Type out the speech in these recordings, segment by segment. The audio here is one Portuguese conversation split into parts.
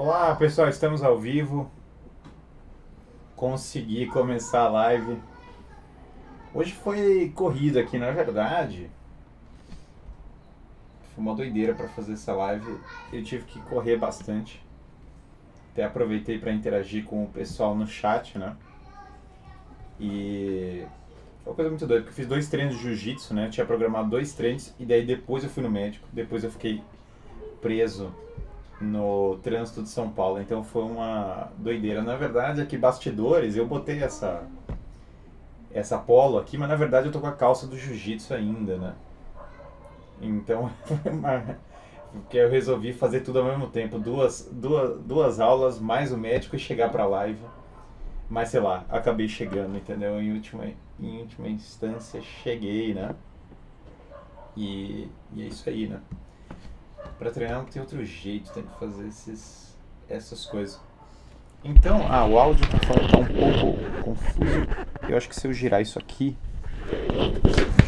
Olá pessoal, estamos ao vivo. Consegui começar a live. Hoje foi corrido aqui, na verdade. Foi uma doideira para fazer essa live. Eu tive que correr bastante. Até aproveitei para interagir com o pessoal no chat, né? E foi uma coisa muito doida, porque eu fiz dois treinos de jiu-jitsu, né? Eu tinha programado dois treinos e daí depois eu fui no médico, depois eu fiquei preso no trânsito de São Paulo. Então foi uma doideira. Na verdade, aqui bastidores, eu botei essa essa polo aqui, mas na verdade eu tô com a calça do jiu-jitsu ainda, né? Então, porque eu resolvi fazer tudo ao mesmo tempo, duas, duas, duas aulas, mais o médico e chegar pra live. Mas sei lá, acabei chegando, entendeu? Em última, em última instância, cheguei, né? E, e é isso aí, né? Pra treinar não tem outro jeito, tem que fazer esses, essas coisas. Então, ah, o áudio tá falando tá um pouco confuso. Eu acho que se eu girar isso aqui,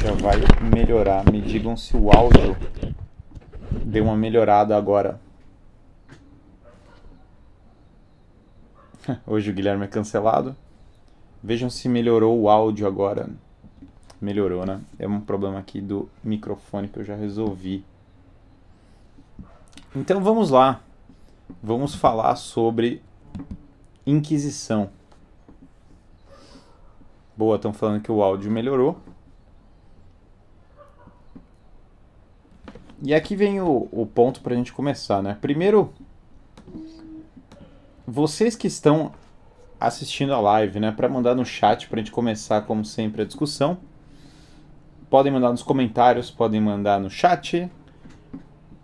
já vai melhorar. Me digam se o áudio deu uma melhorada agora. Hoje o Guilherme é cancelado. Vejam se melhorou o áudio agora. Melhorou, né? É um problema aqui do microfone que eu já resolvi. Então vamos lá. Vamos falar sobre Inquisição. Boa, estão falando que o áudio melhorou. E aqui vem o, o ponto para a gente começar, né? Primeiro, vocês que estão assistindo a live, né, para mandar no chat para a gente começar, como sempre, a discussão, podem mandar nos comentários, podem mandar no chat,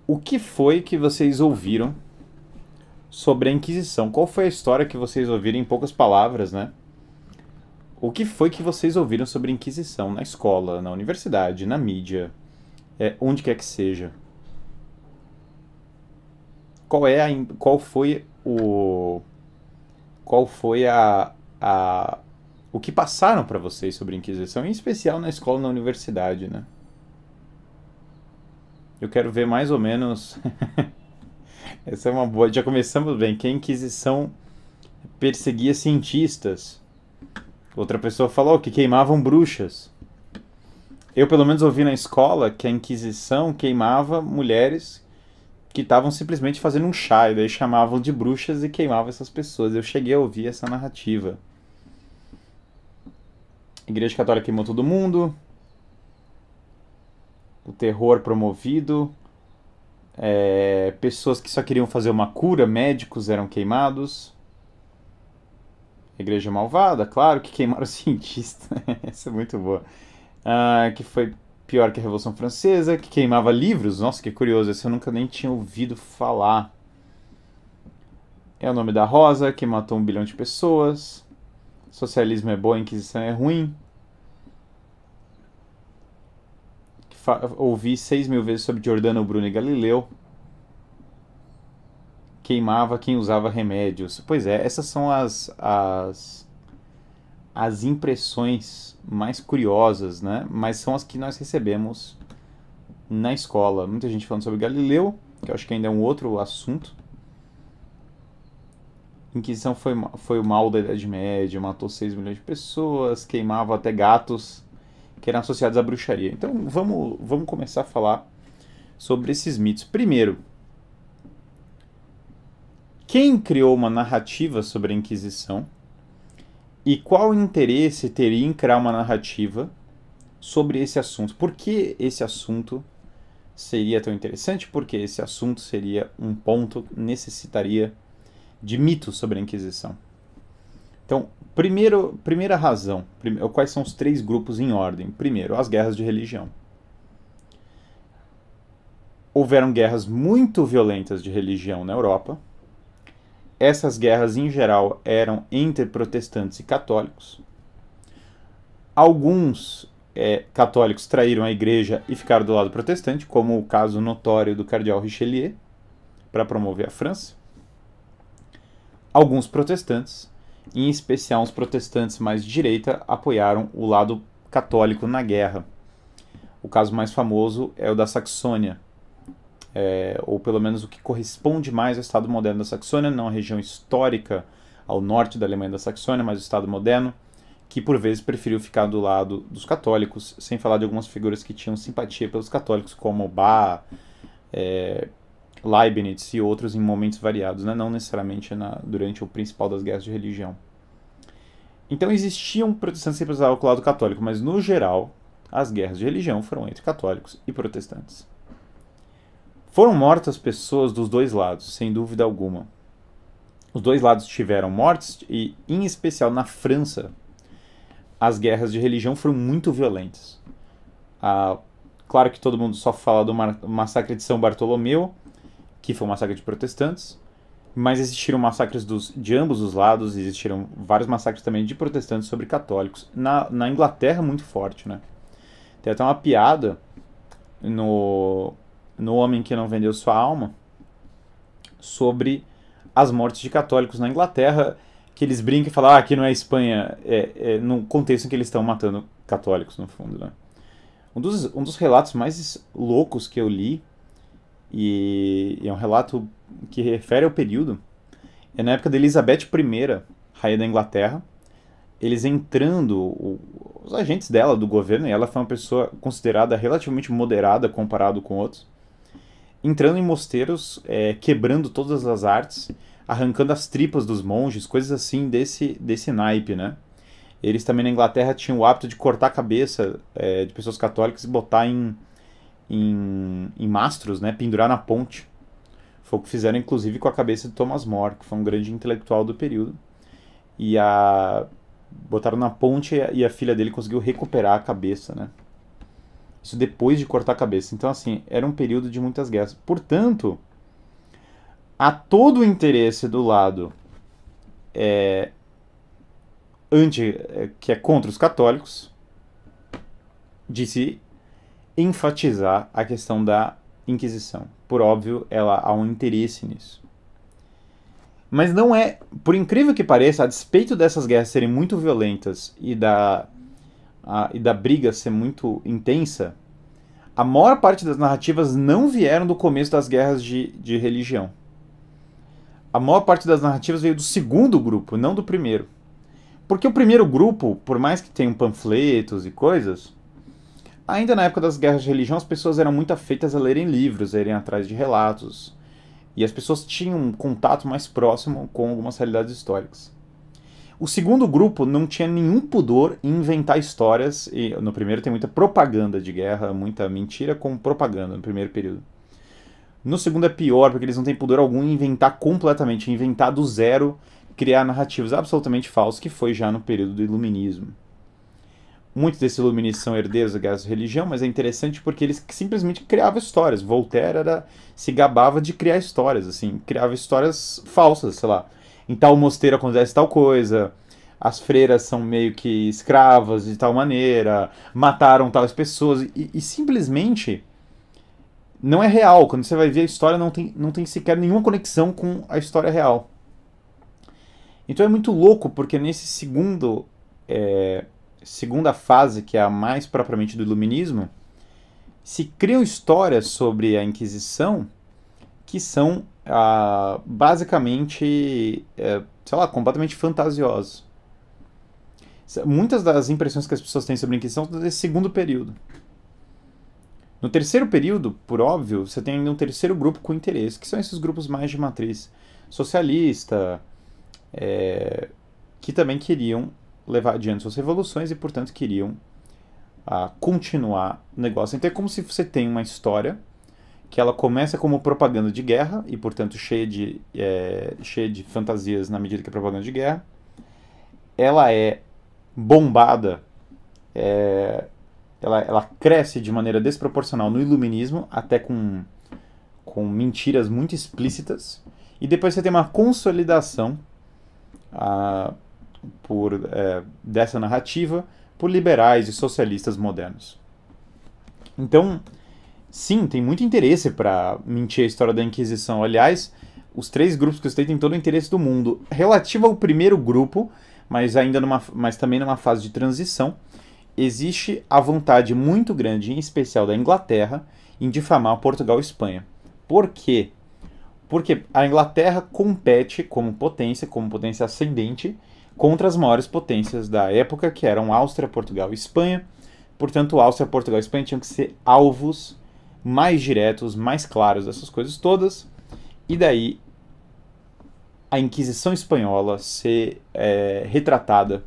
o que foi que vocês ouviram sobre a Inquisição? Qual foi a história que vocês ouviram em poucas palavras, né? O que foi que vocês ouviram sobre a Inquisição na escola, na universidade, na mídia, é, onde quer que seja? Qual é a, qual foi o qual foi a, a o que passaram para vocês sobre a Inquisição, em especial na escola, na universidade, né? Eu quero ver mais ou menos. Essa é uma boa. Já começamos bem. Que a Inquisição perseguia cientistas. Outra pessoa falou que queimavam bruxas. Eu, pelo menos, ouvi na escola que a Inquisição queimava mulheres que estavam simplesmente fazendo um chá. E daí chamavam de bruxas e queimavam essas pessoas. Eu cheguei a ouvir essa narrativa. A Igreja Católica queimou todo mundo o terror promovido, é, pessoas que só queriam fazer uma cura, médicos eram queimados. Igreja Malvada, claro, que queimaram os cientistas Essa é muito boa. Ah, que foi pior que a Revolução Francesa, que queimava livros. Nossa, que curioso, essa eu nunca nem tinha ouvido falar. É o nome da Rosa, que matou um bilhão de pessoas. Socialismo é bom, Inquisição é ruim. ouvi seis mil vezes sobre Giordano Bruno e Galileu. Queimava quem usava remédios. Pois é, essas são as, as, as impressões mais curiosas, né? Mas são as que nós recebemos na escola. Muita gente falando sobre Galileu, que eu acho que ainda é um outro assunto. Inquisição foi, foi o mal da Idade Média, matou 6 milhões de pessoas, queimava até gatos que eram associados à bruxaria. Então vamos, vamos começar a falar sobre esses mitos. Primeiro, quem criou uma narrativa sobre a Inquisição e qual interesse teria em criar uma narrativa sobre esse assunto? Por que esse assunto seria tão interessante? Porque esse assunto seria um ponto necessitaria de mitos sobre a Inquisição. Então, Primeiro, primeira razão, quais são os três grupos em ordem? Primeiro, as guerras de religião. Houveram guerras muito violentas de religião na Europa. Essas guerras, em geral, eram entre protestantes e católicos. Alguns é, católicos traíram a igreja e ficaram do lado protestante, como o caso notório do cardeal Richelieu, para promover a França. Alguns protestantes em especial os protestantes mais de direita, apoiaram o lado católico na guerra. O caso mais famoso é o da Saxônia, é, ou pelo menos o que corresponde mais ao Estado moderno da Saxônia, não a região histórica ao norte da Alemanha da Saxônia, mas o Estado moderno, que por vezes preferiu ficar do lado dos católicos, sem falar de algumas figuras que tinham simpatia pelos católicos, como Bá, é, Leibniz e outros em momentos variados, né? não necessariamente na, durante o principal das guerras de religião. Então existiam protestantes que representavam o lado católico, mas no geral as guerras de religião foram entre católicos e protestantes. Foram mortas pessoas dos dois lados, sem dúvida alguma. Os dois lados tiveram mortes e, em especial na França, as guerras de religião foram muito violentas. Ah, claro que todo mundo só fala do massacre de São Bartolomeu, que foi um massacre de protestantes, mas existiram massacres dos, de ambos os lados, existiram vários massacres também de protestantes sobre católicos. Na, na Inglaterra, muito forte, né? Tem até uma piada no, no Homem que Não Vendeu Sua Alma sobre as mortes de católicos na Inglaterra, que eles brincam e falam, ah, aqui não é Espanha, é, é no contexto em que eles estão matando católicos, no fundo, né? Um dos, um dos relatos mais loucos que eu li e, é um relato que refere ao período, é na época de Elizabeth I, rainha da Inglaterra, eles entrando, os agentes dela, do governo, e ela foi uma pessoa considerada relativamente moderada comparado com outros, entrando em mosteiros, é, quebrando todas as artes, arrancando as tripas dos monges, coisas assim desse, desse naipe, né? Eles também na Inglaterra tinham o hábito de cortar a cabeça é, de pessoas católicas e botar em, em, em mastros, né, pendurar na ponte. Foi o que fizeram, inclusive, com a cabeça de Thomas More, que foi um grande intelectual do período. E a botaram na ponte e a filha dele conseguiu recuperar a cabeça, né? Isso depois de cortar a cabeça. Então, assim, era um período de muitas guerras. Portanto, a todo o interesse do lado é, anti, é, que é contra os católicos de se enfatizar a questão da Inquisição. Por óbvio, ela há um interesse nisso. Mas não é, por incrível que pareça, a despeito dessas guerras serem muito violentas e da, a, e da briga ser muito intensa, a maior parte das narrativas não vieram do começo das guerras de, de religião. A maior parte das narrativas veio do segundo grupo, não do primeiro. Porque o primeiro grupo, por mais que tenham panfletos e coisas, Ainda na época das guerras de religião, as pessoas eram muito afeitas a lerem livros, a irem atrás de relatos. E as pessoas tinham um contato mais próximo com algumas realidades históricas. O segundo grupo não tinha nenhum pudor em inventar histórias. E no primeiro tem muita propaganda de guerra, muita mentira com propaganda no primeiro período. No segundo é pior, porque eles não têm pudor algum em inventar completamente, inventar do zero, criar narrativas absolutamente falsas, que foi já no período do iluminismo. Muitos desses iluministas são herdeiros da guerra da religião, mas é interessante porque eles simplesmente criavam histórias. Voltaire era, se gabava de criar histórias, assim, criava histórias falsas, sei lá. Em tal mosteiro acontece tal coisa, as freiras são meio que escravas de tal maneira, mataram tais pessoas, e, e simplesmente não é real. Quando você vai ver a história, não tem, não tem sequer nenhuma conexão com a história real. Então é muito louco, porque nesse segundo é, segunda fase, que é a mais propriamente do iluminismo, se criam histórias sobre a Inquisição que são ah, basicamente, é, sei lá, completamente fantasiosas. Muitas das impressões que as pessoas têm sobre a Inquisição são desse segundo período. No terceiro período, por óbvio, você tem ainda um terceiro grupo com interesse, que são esses grupos mais de matriz socialista, é, que também queriam levar adiante suas revoluções e, portanto, queriam a ah, continuar o negócio. Então é como se você tem uma história que ela começa como propaganda de guerra e, portanto, cheia de, é, cheia de fantasias na medida que é propaganda de guerra. Ela é bombada, é, ela, ela cresce de maneira desproporcional no iluminismo, até com, com mentiras muito explícitas. E depois você tem uma consolidação. A, ah, por, é, dessa narrativa por liberais e socialistas modernos. Então, sim, tem muito interesse para mentir a história da Inquisição. Aliás, os três grupos que eu citei têm todo o interesse do mundo. Relativo ao primeiro grupo, mas ainda numa, mas também numa fase de transição, existe a vontade muito grande, em especial da Inglaterra, em difamar Portugal e Espanha. Por quê? Porque a Inglaterra compete como potência, como potência ascendente, contra as maiores potências da época, que eram Áustria, Portugal e Espanha. Portanto, Áustria, Portugal e Espanha tinham que ser alvos mais diretos, mais claros dessas coisas todas. E daí a Inquisição Espanhola ser é, retratada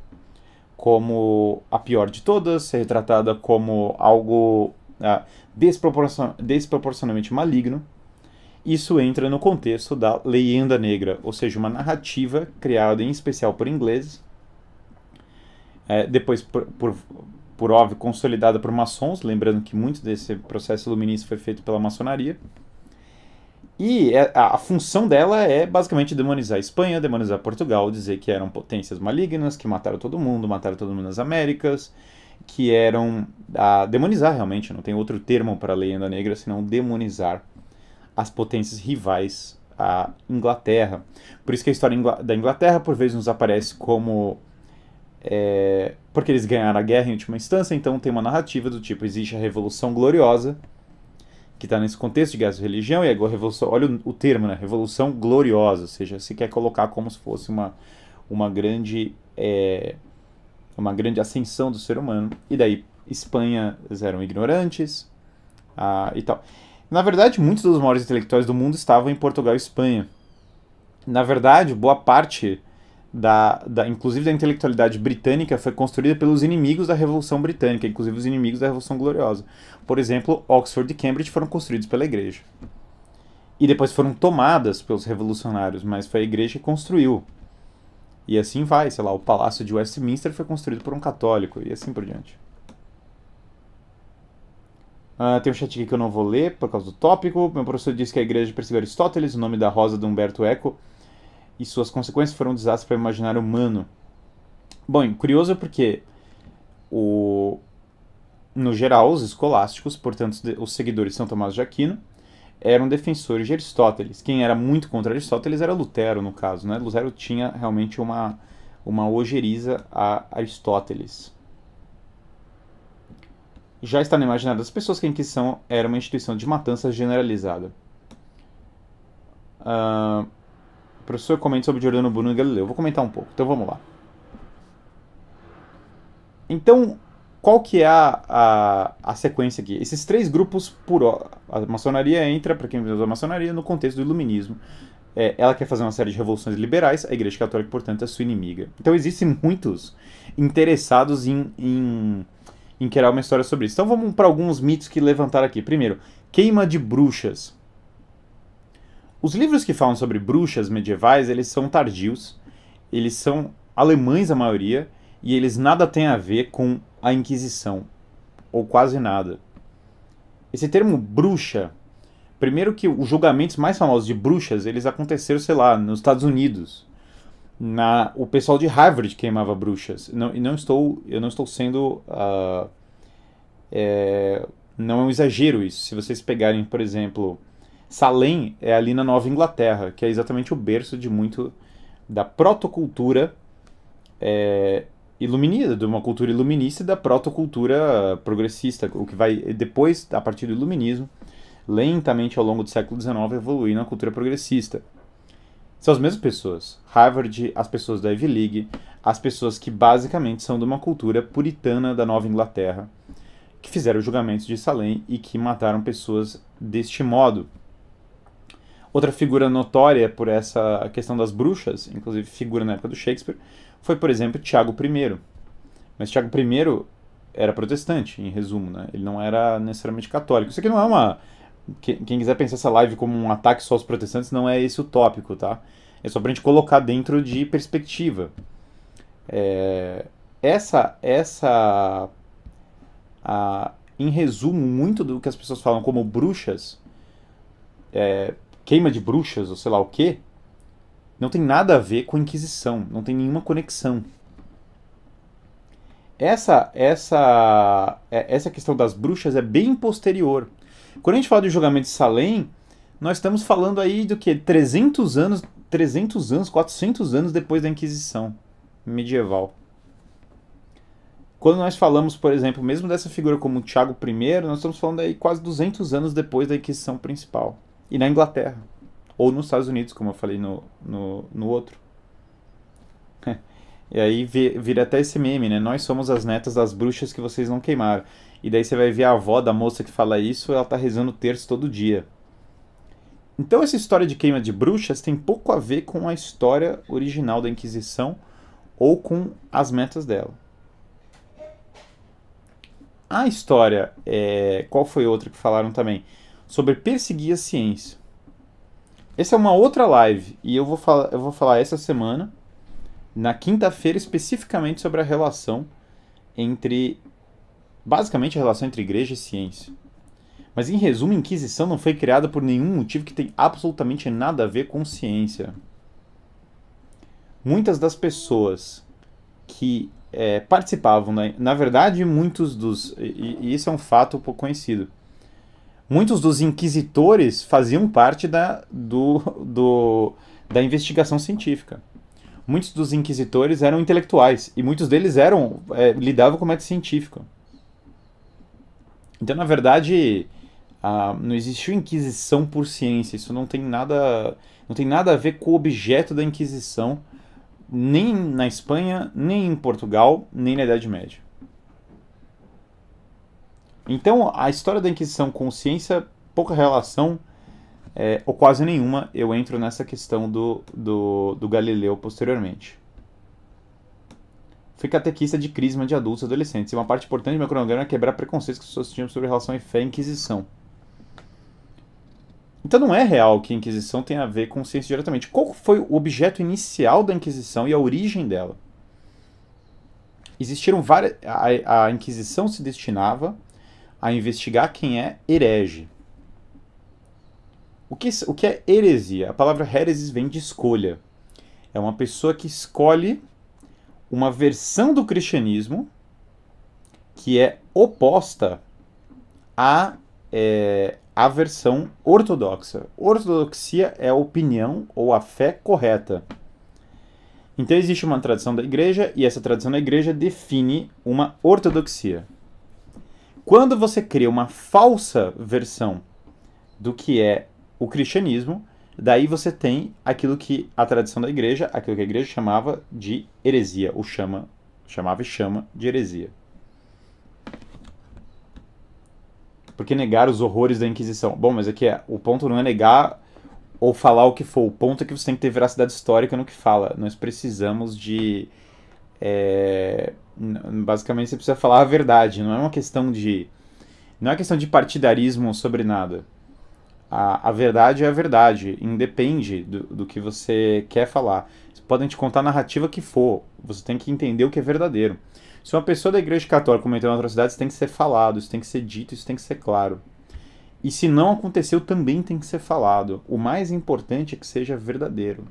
como a pior de todas, ser retratada como algo ah, desproporcionalmente maligno. Isso entra no contexto da leyenda negra, ou seja, uma narrativa criada em especial por ingleses, é, depois por, por, por óbvio consolidada por maçons, lembrando que muito desse processo iluminista foi feito pela maçonaria. E é, a, a, função dela é basicamente demonizar a Espanha, demonizar Portugal, dizer que eram potências malignas, que mataram todo mundo, mataram todo mundo nas Américas, que eram. A, demonizar realmente, não tem outro termo para a leyenda negra senão demonizar as potências rivais à Inglaterra. Por isso que a história da Inglaterra, por vezes, nos aparece como. É, porque eles ganharam a guerra em última instância, então tem uma narrativa do tipo: existe a Revolução Gloriosa, que está nesse contexto de guerra e religião, e é a Revolução. Olha o, termo, né? Revolução Gloriosa, ou seja, se quer colocar como se fosse uma, uma grande. É, uma grande ascensão do ser humano. E daí, Espanha eles eram ignorantes ah, e tal. Na verdade, muitos dos maiores intelectuais do mundo estavam em Portugal e Espanha. Na verdade, boa parte da, da, inclusive da intelectualidade britânica, foi construída pelos inimigos da Revolução Britânica, inclusive os inimigos da Revolução Gloriosa. Por exemplo, Oxford e Cambridge foram construídos pela Igreja. E depois foram tomadas pelos revolucionários, mas foi a Igreja que construiu. E assim vai, sei lá, o Palácio de Westminster foi construído por um católico, e assim por diante. Uh, tem um chat aqui que eu não vou ler por causa do tópico. Meu professor disse que a igreja perseguiu Aristóteles, o nome da rosa de Humberto Eco, e suas consequências foram um desastre para o imaginário humano. Bom, curioso porque o no geral, os escolásticos, portanto, os seguidores de São Tomás de Aquino, eram defensores de Aristóteles. Quem era muito contra Aristóteles era Lutero, no caso. Né? Lutero tinha realmente uma, uma ojeriza a Aristóteles já está no imaginário das pessoas que a Inquisição era uma instituição de matança generalizada. Uh, o professor comenta sobre Giordano Bruno e Galileu. Vou comentar um pouco, então vamos lá. Então, qual que é a, a, a sequência aqui? Esses três grupos por... A maçonaria entra, para quem usa a maçonaria, no contexto do iluminismo. É, ela quer fazer uma série de revoluções liberais, a Igreja Católica, portanto, é sua inimiga. Então, existem muitos interessados em, em em criar uma história sobre isso. Então vamos para alguns mitos que levantaram aqui. Primeiro, queima de bruxas. Os livros que falam sobre bruxas medievais, eles são tardios, eles são alemães a maioria, e eles nada têm a ver com a Inquisição, ou quase nada. Esse termo bruxa, primeiro que os julgamentos mais famosos de bruxas, eles aconteceram, sei lá, nos Estados Unidos, na o pessoal de Harvard queimava bruxas. Não, e não estou, eu não estou sendo uh, é, não é um exagero isso. Se vocês pegarem, por exemplo, Salem é ali na Nova Inglaterra, que é exatamente o berço de muito da protocultura é, iluminista, de uma cultura iluminista e da protocultura progressista, o que vai depois, a partir do iluminismo, lentamente ao longo do século XIX, evoluir na cultura progressista são as mesmas pessoas. Harvard, as pessoas da Ivy League, as pessoas que basicamente são de uma cultura puritana da Nova Inglaterra, que fizeram julgamentos de Salem e que mataram pessoas deste modo. Outra figura notória por essa questão das bruxas, inclusive figura na época do Shakespeare, foi, por exemplo, Tiago I. Mas Tiago I era protestante, em resumo, né? Ele não era necessariamente católico. Isso aqui não é uma quem quiser pensar essa live como um ataque só aos protestantes, não é esse o tópico, tá? É só pra gente colocar dentro de perspectiva. É, essa, essa, a, em resumo, muito do que as pessoas falam como bruxas, é, queima de bruxas ou sei lá o que, não tem nada a ver com a Inquisição, não tem nenhuma conexão. Essa, essa, é, essa questão das bruxas é bem posterior quando a gente fala de julgamento de Salem, nós estamos falando aí do que 300 anos, 300 anos, 400 anos depois da Inquisição medieval. Quando nós falamos, por exemplo, mesmo dessa figura como Tiago I, nós estamos falando aí quase 200 anos depois da Inquisição principal. E na Inglaterra. Ou nos Estados Unidos, como eu falei no, no, no outro. e aí vira até esse meme, né? Nós somos as netas das bruxas que vocês não queimaram. E daí você vai ver a avó da moça que fala isso, ela tá rezando o terço todo dia. Então essa história de queima de bruxas tem pouco a ver com a história original da Inquisição ou com as metas dela. A história, é... qual foi outra que falaram também? Sobre perseguir a ciência. Essa é uma outra live e eu vou, eu vou falar essa semana, na quinta-feira, especificamente sobre a relação entre basicamente a relação entre igreja e ciência. Mas em resumo, a Inquisição não foi criada por nenhum motivo que tem absolutamente nada a ver com ciência. Muitas das pessoas que é, participavam, né? na verdade, muitos dos. E, e isso é um fato pouco conhecido. Muitos dos inquisitores faziam parte da, do, do, da investigação científica. Muitos dos inquisitores eram intelectuais e muitos deles eram é, lidavam com o método científico. Então, na verdade, não existiu inquisição por ciência. Isso não tem nada, não tem nada a ver com o objeto da inquisição, nem na Espanha, nem em Portugal, nem na Idade Média. Então, a história da Inquisição com ciência, pouca relação, é, ou quase nenhuma. Eu entro nessa questão do, do, do Galileu posteriormente. Fui catequista de crisma de adultos e adolescentes. E uma parte importante do meu cronograma é quebrar preconceitos que as pessoas tinham sobre relação em fé e Inquisição. Então não é real que a Inquisição tenha a ver com ciência diretamente. Qual foi o objeto inicial da Inquisição e a origem dela? Existiram várias. A, a Inquisição se destinava a investigar quem é herege. O que, o que é heresia? A palavra heresis vem de escolha. É uma pessoa que escolhe uma versão do cristianismo que é oposta à, é, à versão ortodoxa. Ortodoxia é a opinião ou a fé correta. Então existe uma tradição da igreja e essa tradição da igreja define uma ortodoxia. Quando você cria uma falsa versão do que é o cristianismo, Daí você tem aquilo que a tradição da igreja, aquilo que a igreja chamava de heresia, ou chama, chamava e chama de heresia. Porque negar os horrores da Inquisição. Bom, mas aqui é, o ponto não é negar ou falar o que for. O ponto é que você tem que ter veracidade histórica no que fala. Nós precisamos de. É, basicamente, você precisa falar a verdade. Não é uma questão de. Não é uma questão de partidarismo sobre nada. A, a verdade é a verdade, independe do, do que você quer falar. Vocês podem te contar a narrativa que for, você tem que entender o que é verdadeiro. Se uma pessoa da igreja católica cometeu uma atrocidade, isso tem que ser falado, isso tem que ser dito, isso tem que ser claro. E se não aconteceu, também tem que ser falado. O mais importante é que seja verdadeiro.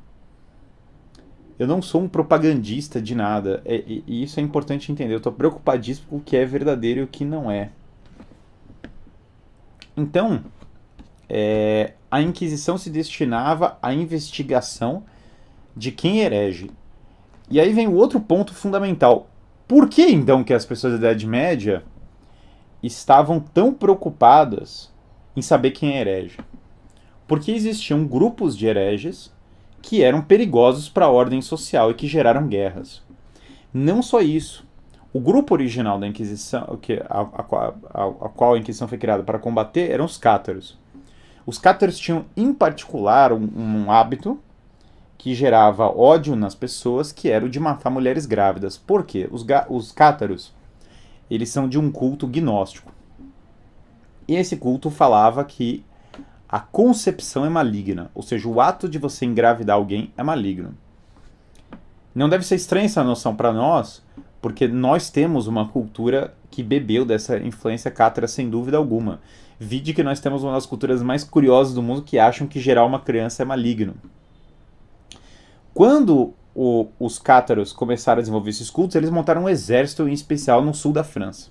Eu não sou um propagandista de nada, é, e, e isso é importante entender. Eu estou preocupadíssimo com o que é verdadeiro e o que não é. Então, é, a Inquisição se destinava à investigação de quem herege. E aí vem o outro ponto fundamental. Por que então que as pessoas da Idade Média estavam tão preocupadas em saber quem é herege? Porque existiam grupos de hereges que eram perigosos para a ordem social e que geraram guerras. Não só isso. O grupo original da Inquisição, que, a, a, a, a qual a Inquisição foi criada para combater, eram os cátaros. Os cátaros tinham, em particular, um, um hábito que gerava ódio nas pessoas, que era o de matar mulheres grávidas. Por quê? Os, os cátaros, eles são de um culto gnóstico. E esse culto falava que a concepção é maligna, ou seja, o ato de você engravidar alguém é maligno. Não deve ser estranha essa noção para nós, porque nós temos uma cultura que bebeu dessa influência cátara sem dúvida alguma. Vide que nós temos uma das culturas mais curiosas do mundo que acham que gerar uma criança é maligno. Quando o, os cátaros começaram a desenvolver esses cultos, eles montaram um exército em especial no sul da França.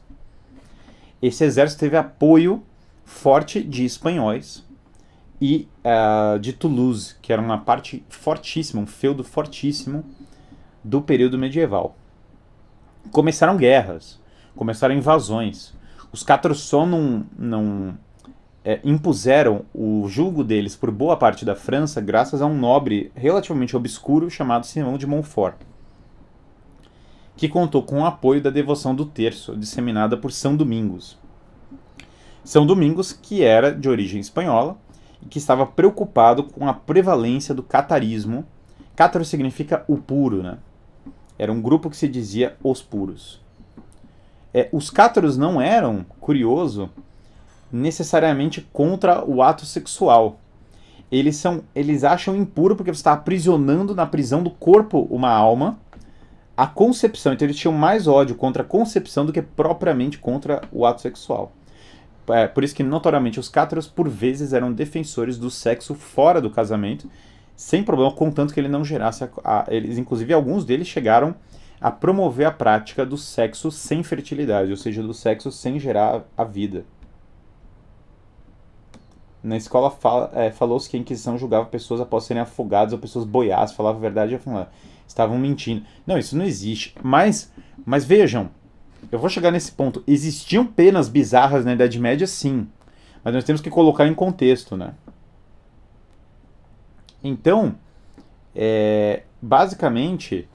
Esse exército teve apoio forte de espanhóis e uh, de Toulouse, que era uma parte fortíssima, um feudo fortíssimo do período medieval. Começaram guerras, começaram invasões. Os cátaros só não, não é, impuseram o julgo deles por boa parte da França graças a um nobre relativamente obscuro chamado Simão de Montfort, que contou com o apoio da devoção do terço, disseminada por São Domingos. São Domingos, que era de origem espanhola e que estava preocupado com a prevalência do catarismo. Cátaro significa o puro, né? Era um grupo que se dizia os puros. É, os cátaros não eram, curioso, necessariamente contra o ato sexual. Eles, são, eles acham impuro porque você está aprisionando na prisão do corpo uma alma, a concepção. Então eles tinham mais ódio contra a concepção do que propriamente contra o ato sexual. É, por isso que, notoriamente, os cátaros, por vezes, eram defensores do sexo fora do casamento, sem problema, contanto que ele não gerasse. A, a, eles, inclusive, alguns deles chegaram a promover a prática do sexo sem fertilidade, ou seja, do sexo sem gerar a vida. Na escola fala, é, falou-se que a Inquisição julgava pessoas após serem afogadas ou pessoas boiadas, falava a verdade e falava, estavam mentindo. Não, isso não existe. Mas, mas vejam, eu vou chegar nesse ponto. Existiam penas bizarras na Idade Média, sim. Mas nós temos que colocar em contexto, né? Então, é, basicamente,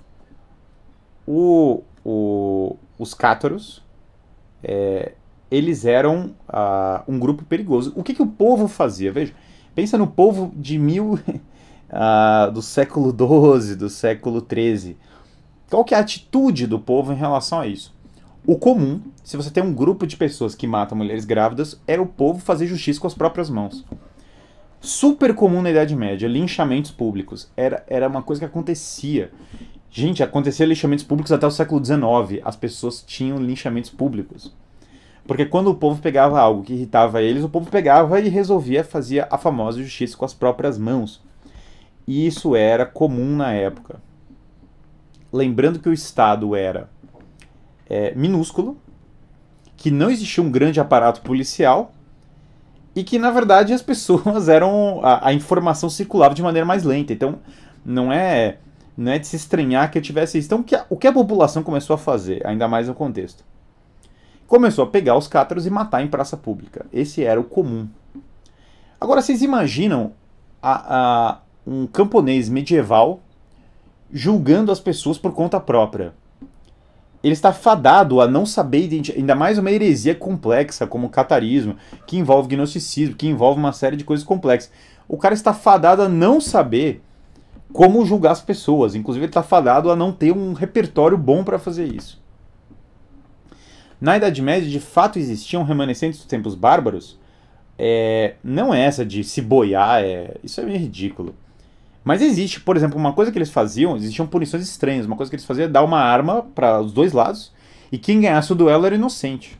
o, o, os cátaros, é, eles eram ah, um grupo perigoso. O que, que o povo fazia? Veja, pensa no povo de mil, ah, do século XII, do século XIII. Qual que é a atitude do povo em relação a isso? O comum, se você tem um grupo de pessoas que matam mulheres grávidas, era é o povo fazer justiça com as próprias mãos. Super comum na Idade Média, linchamentos públicos. Era, era uma coisa que acontecia. Gente, acontecia linchamentos públicos até o século XIX. As pessoas tinham linchamentos públicos. Porque quando o povo pegava algo que irritava eles, o povo pegava e resolvia, fazia a famosa justiça com as próprias mãos. E isso era comum na época. Lembrando que o Estado era é, minúsculo, que não existia um grande aparato policial e que, na verdade, as pessoas eram. a, a informação circulava de maneira mais lenta. Então, não é né, de se estranhar que eu tivesse isso. Então, o que, a, o que a população começou a fazer, ainda mais no contexto? Começou a pegar os cátaros e matar em praça pública. Esse era o comum. Agora, vocês imaginam a, a, um camponês medieval julgando as pessoas por conta própria? Ele está fadado a não saber identificar, ainda mais uma heresia complexa como o catarismo, que envolve gnosticismo, que envolve uma série de coisas complexas. O cara está fadado a não saber como julgar as pessoas. Inclusive, ele está fadado a não ter um repertório bom para fazer isso. Na Idade Média, de fato, existiam remanescentes dos tempos bárbaros. É, não é essa de se boiar, é, isso é meio ridículo. Mas existe, por exemplo, uma coisa que eles faziam, existiam punições estranhas. Uma coisa que eles faziam é dar uma arma para os dois lados e quem ganhasse o duelo era inocente.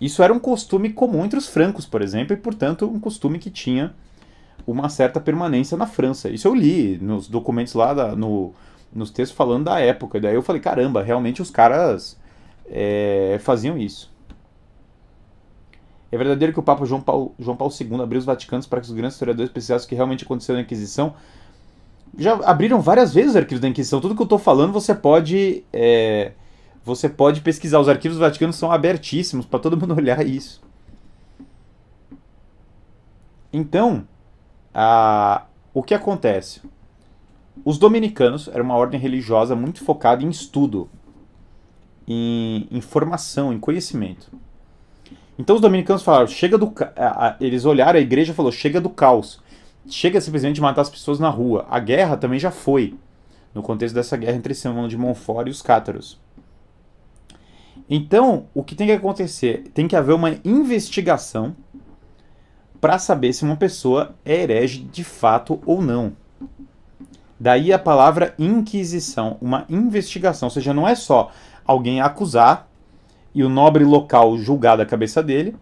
Isso era um costume comum entre os francos, por exemplo, e portanto um costume que tinha uma certa permanência na França. Isso eu li nos documentos lá, da, no, nos textos falando da época. Daí eu falei, caramba, realmente os caras é, faziam isso. É verdadeiro que o Papa João Paulo, João Paulo II abriu os Vaticanos para que os grandes historiadores precisassem o que realmente aconteceu na Inquisição. Já abriram várias vezes os arquivos da Inquisição. Tudo que eu estou falando você pode é, você pode pesquisar. Os arquivos vaticanos são abertíssimos para todo mundo olhar isso. Então, ah, o que acontece? Os dominicanos era uma ordem religiosa muito focada em estudo, em informação, em, conhecimento. Então os dominicanos falaram, chega do eles olharam a igreja e falou, chega do caos. Chega simplesmente de matar as pessoas na rua. A guerra também já foi no contexto dessa guerra entre Simão de Montfort e os cátaros. Então, o que tem que acontecer? Tem que haver uma investigação para saber se uma pessoa é herege de fato ou não. Daí a palavra inquisição, uma investigação, ou seja, não é só alguém acusar e o nobre local julgar da cabeça dele,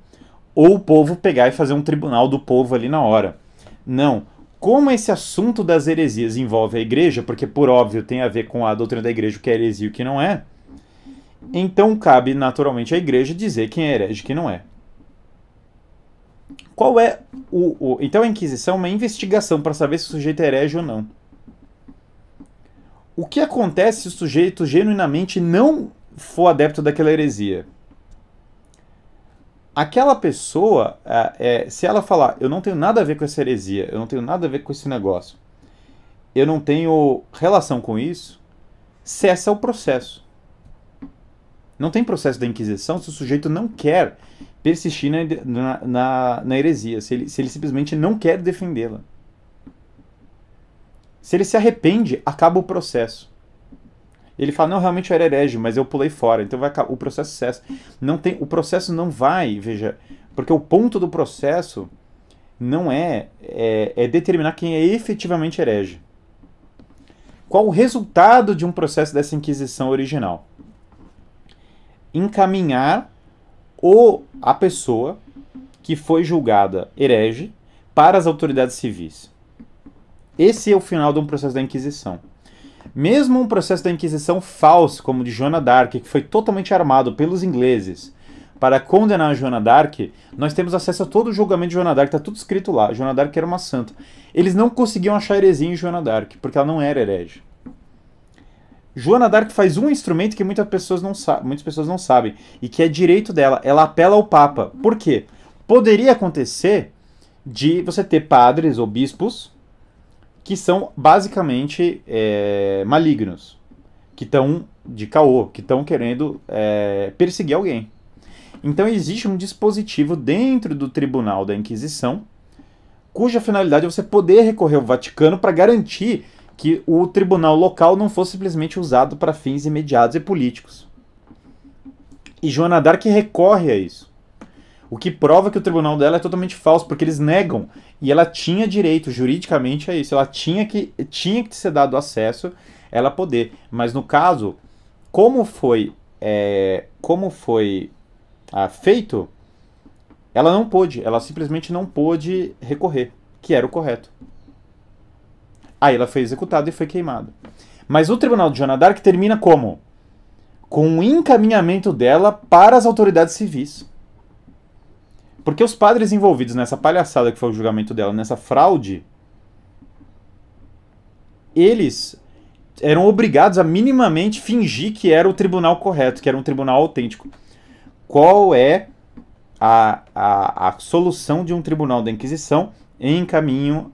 ou o povo pegar e fazer um tribunal do povo ali na hora. Não. Como esse assunto das heresias envolve a igreja, porque por óbvio tem a ver com a doutrina da igreja, o que é heresia e o que não é, então cabe naturalmente à igreja dizer quem é herege e quem não é. Qual é o, o. Então a Inquisição é uma investigação para saber se o sujeito é herege ou não. O que acontece se o sujeito genuinamente não for adepto daquela heresia? Aquela pessoa, é, se ela falar, eu não tenho nada a ver com essa heresia, eu não tenho nada a ver com esse negócio, eu não tenho relação com isso, cessa o processo. Não tem processo da Inquisição se o sujeito não quer persistir na, na, na, heresia, se ele, se ele simplesmente não quer defendê-la. Se ele se arrepende, acaba o processo. Ele fala, não, realmente eu era herege, mas eu pulei fora, então vai o processo é cessa. Não tem, o processo não vai, veja, porque o ponto do processo não é, é, é determinar quem é efetivamente herege. Qual o resultado de um processo dessa inquisição original? Encaminhar ou a pessoa que foi julgada herege para as autoridades civis. Esse é o final de um processo da Inquisição. Mesmo um processo da Inquisição falso, como o de Joana d'Arc, que foi totalmente armado pelos ingleses para condenar Joana d'Arc, nós temos acesso a todo o julgamento de Joana d'Arc, está tudo escrito lá. Joana d'Arc era uma santa. Eles não conseguiam achar heresia em Joana d'Arc, porque ela não era herege. Joana Dark faz um instrumento que muitas pessoas não, muitas pessoas não sabem e que é direito dela. Ela apela ao Papa. Por quê? Poderia acontecer de você ter padres ou bispos que são basicamente é, malignos, que estão de caô, que estão querendo é, perseguir alguém. Então existe um dispositivo dentro do Tribunal da Inquisição cuja finalidade é você poder recorrer ao Vaticano para garantir que o tribunal local não fosse simplesmente usado para fins imediatos e políticos. E Joana Dark recorre a isso. O que prova que o tribunal dela é totalmente falso, porque eles negam. E ela tinha direito juridicamente a isso. Ela tinha que, tinha que ser dado acesso ela poder. Mas no caso, como foi, é, como foi ah, feito, ela não pôde. Ela simplesmente não pôde recorrer, que era o correto. Aí ela foi executada e foi queimada. Mas o tribunal de Joana que termina como? Com o encaminhamento dela para as autoridades civis. Porque os padres envolvidos nessa palhaçada que foi o julgamento dela, nessa fraude, eles eram obrigados a minimamente fingir que era o tribunal correto, que era um tribunal autêntico. Qual é a, a, a solução de um tribunal da Inquisição em caminho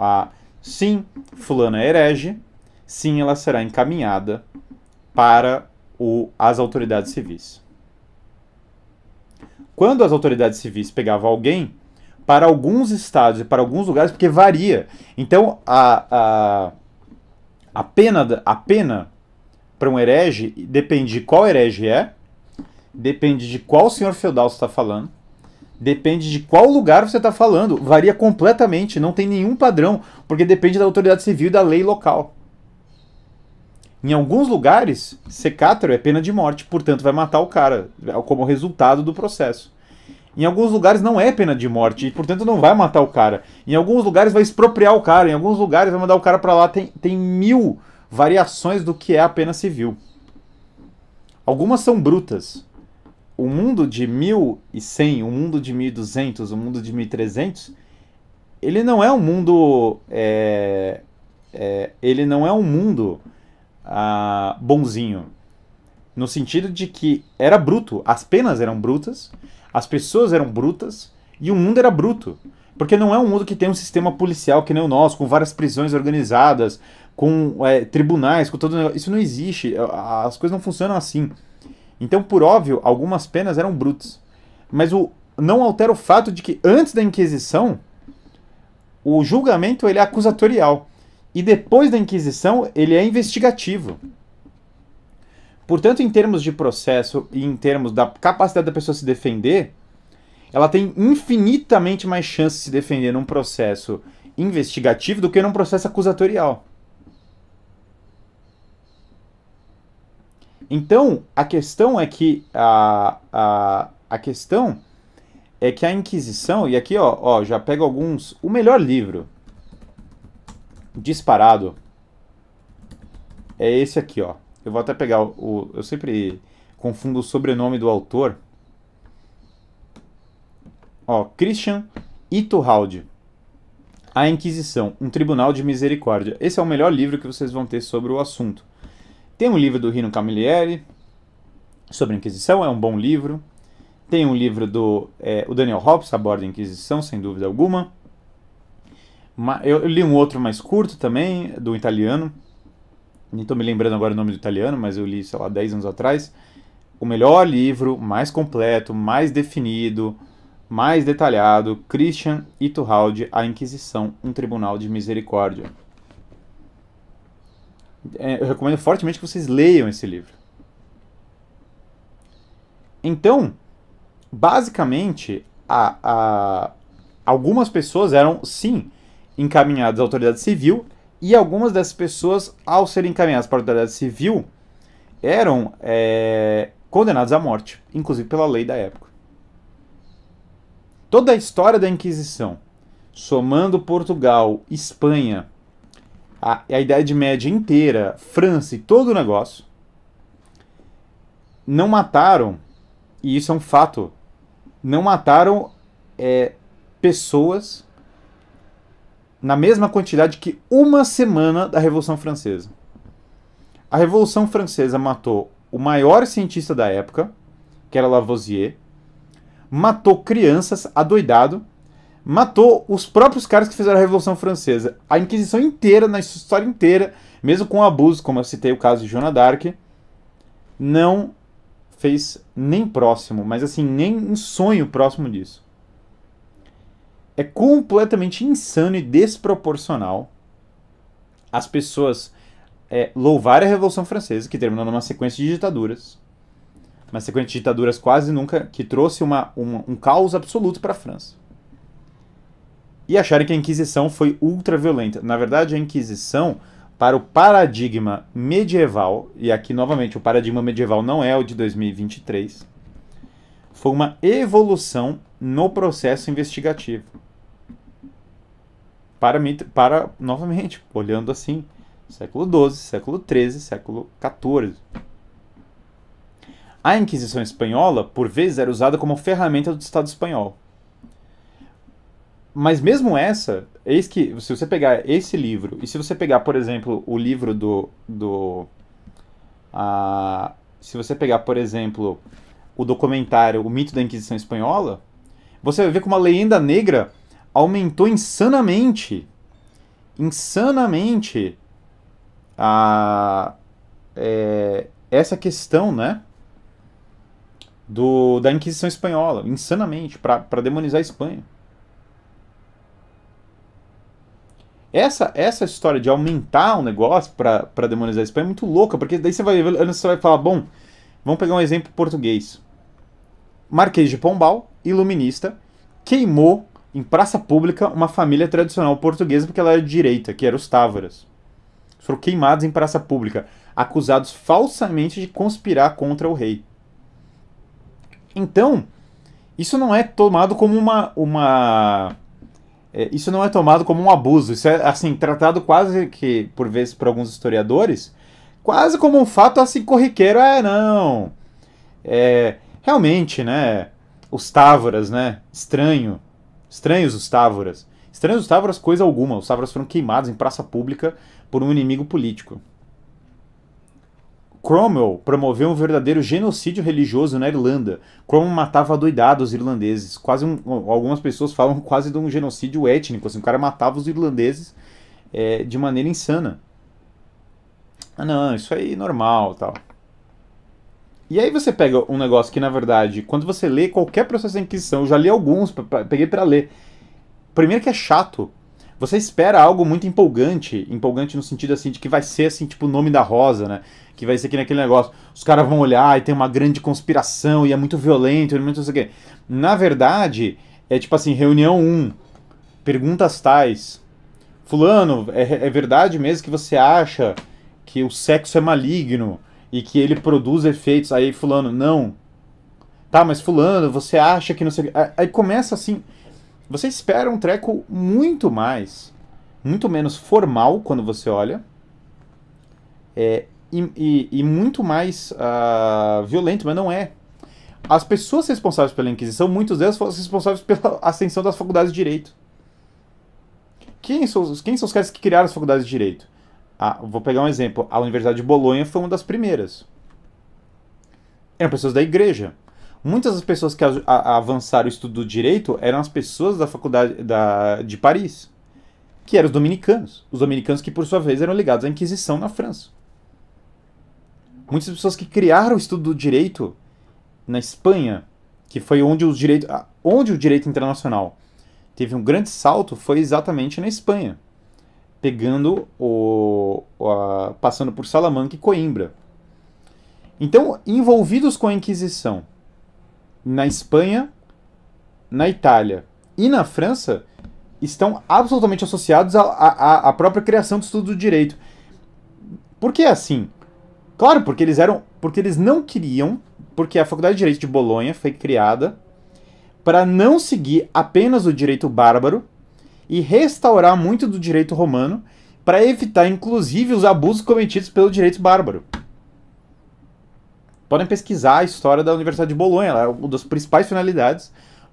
a Sim, fulana é herege. Sim, ela será encaminhada para o, as autoridades civis. Quando as autoridades civis pegavam alguém, para alguns estados e para alguns lugares, porque varia. Então, a, a, a pena, a pena para um herege depende de qual herege é, depende de qual senhor feudal você está falando, Depende de qual lugar você está falando. Varia completamente, não tem nenhum padrão, porque depende da autoridade civil e da lei local. Em alguns lugares, secátero é pena de morte, portanto vai matar o cara, é como resultado do processo. Em alguns lugares não é pena de morte, e portanto não vai matar o cara. Em alguns lugares vai expropriar o cara, em alguns lugares vai mandar o cara para lá. Tem, tem mil variações do que é a pena civil. Algumas são brutas, o mundo de 1100, o mundo de 1200, o mundo de 1300, ele não é um mundo. É, é, ele não é um mundo ah, bonzinho. No sentido de que era bruto, as penas eram brutas, as pessoas eram brutas e o mundo era bruto. Porque não é um mundo que tem um sistema policial que nem o nosso, com várias prisões organizadas, com é, tribunais, com todo. Isso não existe. As coisas não funcionam assim. Então, por óbvio, algumas penas eram brutas. Mas o, não altera o fato de que antes da Inquisição, o julgamento ele é acusatorial. E depois da Inquisição, ele é investigativo. Portanto, em termos de processo e em termos da capacidade da pessoa se defender, ela tem infinitamente mais chance de se defender num processo investigativo do que num processo acusatorial. Então, a questão é que a, a, a questão é que a Inquisição, e aqui ó, ó já pega alguns. O melhor livro disparado é esse aqui, ó. Eu vou até pegar o. o eu sempre confundo o sobrenome do autor. Ó, Christian Ituhaud. A Inquisição, um tribunal de misericórdia. Esse é o melhor livro que vocês vão ter sobre o assunto. Tem um livro do Rino Camilleri sobre a Inquisição, é um bom livro. Tem um livro do é, o Daniel Hobbes, aborda a Inquisição, sem dúvida alguma. Eu, eu li um outro mais curto também, do italiano. Nem estou me lembrando agora o nome do italiano, mas eu li, sei lá, 10 anos atrás. O melhor livro, mais completo, mais definido, mais detalhado, Christian Iturralde, A Inquisição, um Tribunal de Misericórdia é, eu recomendo fortemente que vocês leiam esse livro. Então, basicamente, a, a, algumas pessoas eram, sim, encaminhadas à autoridade civil, e algumas dessas pessoas, ao serem encaminhadas para a autoridade civil, eram é, condenadas à morte, inclusive pela lei da época. Toda a história da Inquisição, somando Portugal, Espanha, a, a Idade Média inteira, França e todo o negócio, não mataram, e isso é um fato, não mataram é, pessoas na mesma quantidade que uma semana da Revolução Francesa. A Revolução Francesa matou o maior cientista da época, que era Lavoisier, matou crianças adoidado, matou os próprios caras que fizeram a Revolução Francesa. A Inquisição inteira, na história inteira, mesmo com abuso, como eu citei o caso de Joana d'Arc, não fez nem próximo, mas assim, nem um sonho próximo disso. É completamente insano e desproporcional as pessoas é, louvarem a Revolução Francesa, que terminou numa sequência de ditaduras, uma sequência de ditaduras quase nunca, que trouxe uma, uma um caos absoluto para a França e acharem que a Inquisição foi ultraviolenta. Na verdade, a Inquisição, para o paradigma medieval, e aqui novamente o paradigma medieval não é o de 2023, foi uma evolução no processo investigativo. Para, para novamente, olhando assim, século XII, século XIII, século XIV. A Inquisição espanhola, por vezes, era usada como ferramenta do Estado espanhol mas mesmo essa, eis que, se você pegar esse livro, e se você pegar, por exemplo, o livro do. do a, se você pegar, por exemplo, o documentário O Mito da Inquisição Espanhola, você vai ver como a lenda negra aumentou insanamente. Insanamente. A, é, essa questão, né? Do, da Inquisição Espanhola, insanamente, para demonizar a Espanha. Essa, essa história de aumentar o um negócio para demonizar a Espanha é muito louca, porque daí você vai, você vai falar, bom, vamos pegar um exemplo português. Marquês de Pombal, iluminista, queimou em praça pública uma família tradicional portuguesa porque ela era de direita, que eram os Távoras. Foram queimados em praça pública, acusados falsamente de conspirar contra o rei. Então, isso não é tomado como uma, uma é, isso não é tomado como um abuso, isso é assim tratado quase que por vezes por alguns historiadores, quase como um fato assim corriqueiro, é não, é, realmente, né, os távoras, né, estranho, estranhos os távoras, estranhos os távoras coisa alguma, os távoras foram queimados em praça pública por um inimigo político. Cromwell promoveu um verdadeiro genocídio religioso na Irlanda. Cromwell matava doidados irlandeses. Quase um, algumas pessoas falam quase de um genocídio étnico. Assim, o cara matava os irlandeses é, de maneira insana. Ah, não, isso aí é normal tal. E aí você pega um negócio que, na verdade, quando você lê qualquer processo de Inquisição, eu já li alguns, peguei para ler. Primeiro que é chato. Você espera algo muito empolgante, empolgante no sentido assim de que vai ser assim, tipo o nome da rosa, né? que vai ser que naquele negócio, os caras vão olhar e tem uma grande conspiração e é muito violento, e muito não sei o quê. Na verdade, é tipo assim, reunião 1, perguntas tais. Fulano, é, é verdade mesmo que você acha que o sexo é maligno e que ele produz efeitos? Aí fulano, não. Tá, mas fulano, você acha que não sei o quê. Aí começa assim, você espera um treco muito mais, muito menos formal quando você olha. É, e, e, e muito mais uh, violento, mas não é. As pessoas responsáveis pela Inquisição, muitas delas foram responsáveis pela ascensão das faculdades de Direito. Quem são, quem são os caras que criaram as faculdades de Direito? Ah, vou pegar um exemplo. A Universidade de Bolonha foi uma das primeiras. Eram pessoas da igreja. Muitas das pessoas que a, a, avançaram o estudo do direito eram as pessoas da faculdade da, de Paris, que eram os dominicanos. Os dominicanos que, por sua vez, eram ligados à Inquisição na França. Muitas pessoas que criaram o estudo do direito na Espanha, que foi onde, o direito, ah, onde o direito internacional teve um grande salto, foi exatamente na Espanha, pegando o, a, passando por Salamanca e Coimbra. Então, envolvidos com a Inquisição na Espanha, na Itália e na França, estão absolutamente associados à, à própria criação do estudo do direito. Por que é assim? Claro, porque eles eram, porque eles não queriam, porque a Faculdade de Direito de Bolonha foi criada para não seguir apenas o direito bárbaro e restaurar muito do direito romano para evitar, inclusive, os abusos cometidos pelo direito bárbaro. Podem pesquisar a história da Universidade de Bolonha, ela é uma das principais finalidades,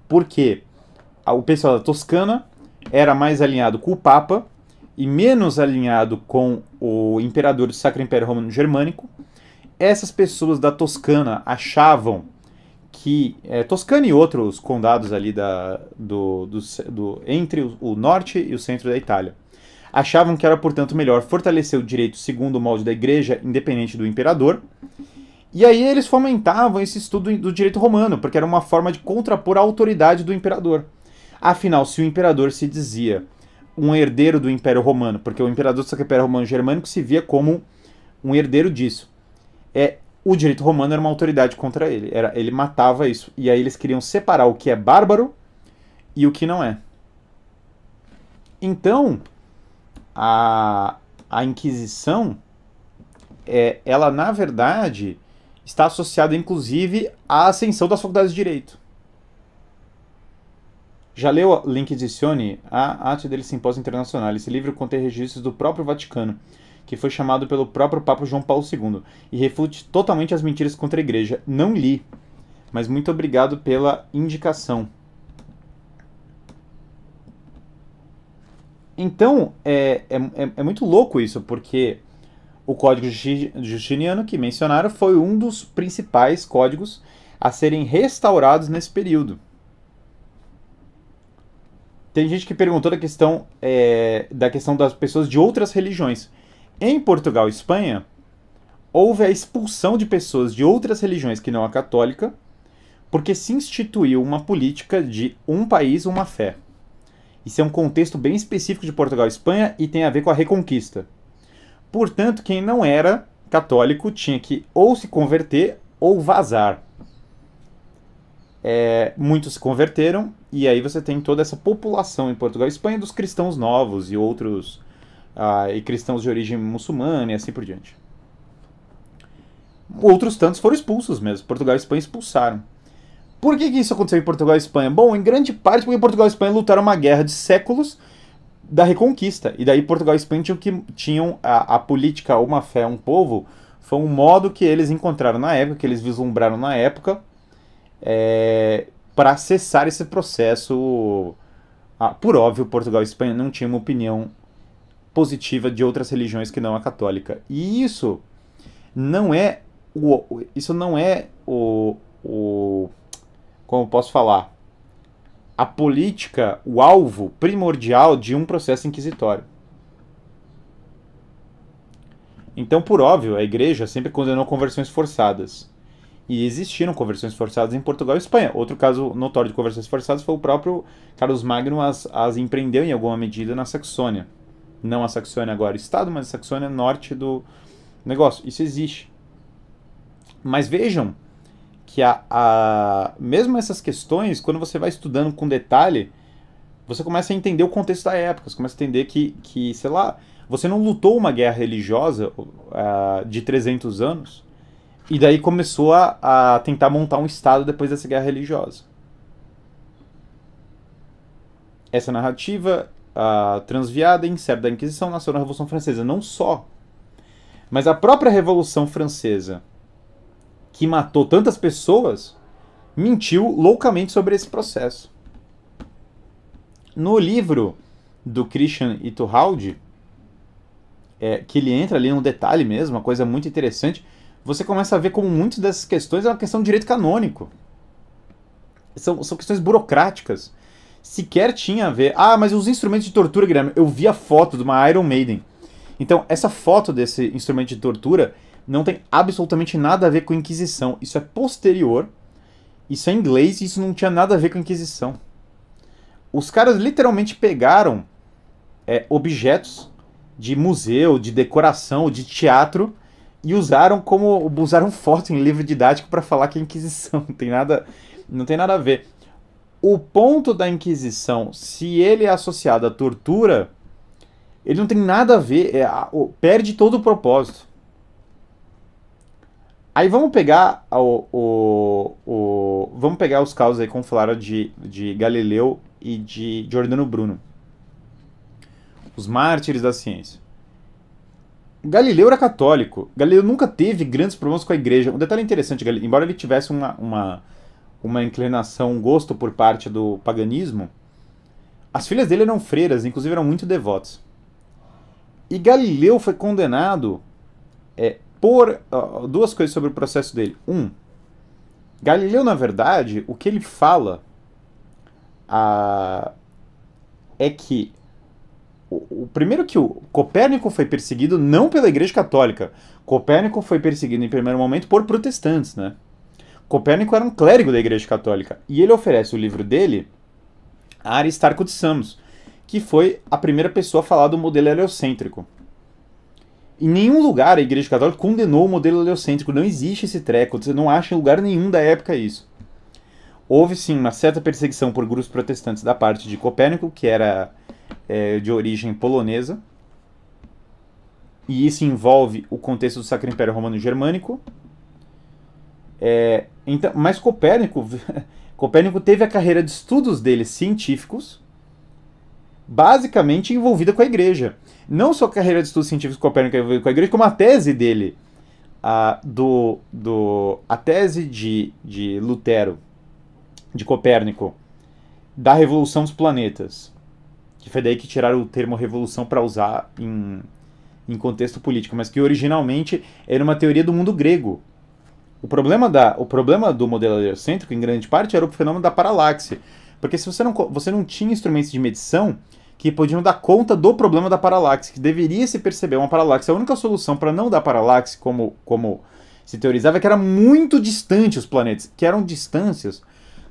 porque o pessoal da Toscana era mais alinhado com o Papa e menos alinhado com o imperador do Sacro Império Romano Germânico, essas pessoas da Toscana achavam que é, Toscana e outros condados ali da, do, do, do entre o, o, norte e o centro da Itália achavam que era, portanto, melhor fortalecer o direito segundo o molde da igreja, independente do imperador. E aí eles fomentavam esse estudo do direito romano, porque era uma forma de contrapor a autoridade do imperador. Afinal, se o imperador se dizia um herdeiro do Império Romano, porque o imperador do Império Romano Germânico se via como um herdeiro disso. É, o direito romano era uma autoridade contra ele, era ele matava isso. E aí eles queriam separar o que é bárbaro e o que não é. Então, a, a Inquisição, é, ela na verdade está associada inclusive à ascensão das faculdades de direito. Já leu Link Dicione a arte dele Simpósio Internacional. Esse livro contém registros do próprio Vaticano, que foi chamado pelo próprio Papa João Paulo II, e refute totalmente as mentiras contra a igreja. Não li, mas muito obrigado pela indicação. Então, é, é, é, é muito louco isso, porque o Código Justiniano que mencionaram foi um dos principais códigos a serem restaurados nesse período. Tem gente que perguntou da questão, é, da questão das pessoas de outras religiões. Em Portugal e Espanha, houve a expulsão de pessoas de outras religiões que não a católica, porque se instituiu uma política de um país, uma fé. Isso é um contexto bem específico de Portugal e Espanha e tem a ver com a Reconquista. Portanto, quem não era católico tinha que ou se converter ou vazar. É, muitos se converteram e aí você tem toda essa população em Portugal e Espanha é dos cristãos novos e outros ah, e cristãos de origem muçulmana e assim por diante. Outros tantos foram expulsos mesmo. Portugal e Espanha expulsaram. Por que, que isso aconteceu em Portugal e Espanha? Bom, em grande parte porque Portugal e Espanha lutaram uma guerra de séculos da reconquista. E daí Portugal e Espanha tinham, que, tinham a, a política uma fé, um povo. Foi um modo que eles encontraram na época, que eles vislumbraram na época, é, para cessar esse processo. Ah, por óbvio, Portugal e Espanha não tinham uma opinião positiva de outras religiões que não a católica. E isso não é o, isso não é o, o como posso falar a política, o alvo primordial de um processo inquisitório. Então, por óbvio, a igreja sempre condenou conversões forçadas. E existiram conversões forçadas em Portugal e Espanha. Outro caso notório de conversões forçadas foi o próprio Carlos Magno as, as empreendeu em alguma medida na Saxônia. Não a Saxônia agora Estado, mas a Saxônia norte do negócio. Isso existe. Mas vejam que a, a, mesmo essas questões, quando você vai estudando com detalhe, você começa a entender o contexto da época, você começa a entender que, que sei lá, você não lutou uma guerra religiosa uh, de 300 anos e daí começou a, a tentar montar um Estado depois dessa guerra religiosa. Essa narrativa transviada incerta da Inquisição nasceu na Revolução Francesa. Não só. Mas a própria Revolução Francesa, que matou tantas pessoas, mentiu loucamente sobre esse processo. No livro do Christian Ituhaudi, é, que ele entra ali num detalhe mesmo, uma coisa muito interessante, você começa a ver como muitas dessas questões é uma questão de direito canônico. São, são questões burocráticas. Sequer tinha a ver. Ah, mas os instrumentos de tortura, Guilherme, eu vi a foto de uma Iron Maiden. Então, essa foto desse instrumento de tortura não tem absolutamente nada a ver com Inquisição. Isso é posterior, isso é inglês e isso não tinha nada a ver com Inquisição. Os caras literalmente pegaram é, objetos de museu, de decoração, de teatro e usaram como usaram foto em livro didático para falar que é Inquisição. Não tem nada, não tem nada a ver. O ponto da Inquisição, se ele é associado à tortura, ele não tem nada a ver, é, perde todo o propósito. Aí vamos pegar o, o, o vamos pegar os casos aí como falaram de, de Galileu e de Giordano Bruno, os mártires da ciência. Galileu era católico. Galileu nunca teve grandes problemas com a igreja. Um detalhe interessante, embora ele tivesse uma, uma, uma inclinação, um gosto por parte do paganismo, as filhas dele eram freiras, inclusive eram muito devotas. E Galileu foi condenado é, por uh, duas coisas sobre o processo dele. Um, Galileu, na verdade, o que ele fala uh, é que o, primeiro que o Copérnico foi perseguido não pela Igreja Católica. Copérnico foi perseguido em primeiro momento por protestantes, né? Copérnico era um clérigo da Igreja Católica e ele oferece o livro dele a Aristarco de Samos, que foi a primeira pessoa a falar do modelo heliocêntrico. Em nenhum lugar a Igreja Católica condenou o modelo heliocêntrico, não existe esse treco, você não acha em lugar nenhum da época isso. Houve sim uma certa perseguição por grupos protestantes da parte de Copérnico, que era é, de origem polonesa. E isso envolve o contexto do Sacro Império Romano Germânico. É, então, mas Copérnico, Copérnico teve a carreira de estudos dele científicos basicamente envolvida com a igreja. Não só a carreira de estudos científicos Copérnico envolvida com a igreja, como a tese dele, a, do, do, a tese de, de Lutero, de Copérnico, da Revolução dos Planetas, que foi daí que tiraram o termo revolução para usar em, em contexto político, mas que originalmente era uma teoria do mundo grego. O problema, da, o problema do modelo heliocêntrico, em grande parte, era o fenômeno da paralaxe. Porque se você não, você não tinha instrumentos de medição que podiam dar conta do problema da paralaxe, que deveria se perceber uma paralaxe. A única solução para não dar paralaxe, como, como se teorizava, é que era muito distante os planetas, que eram distâncias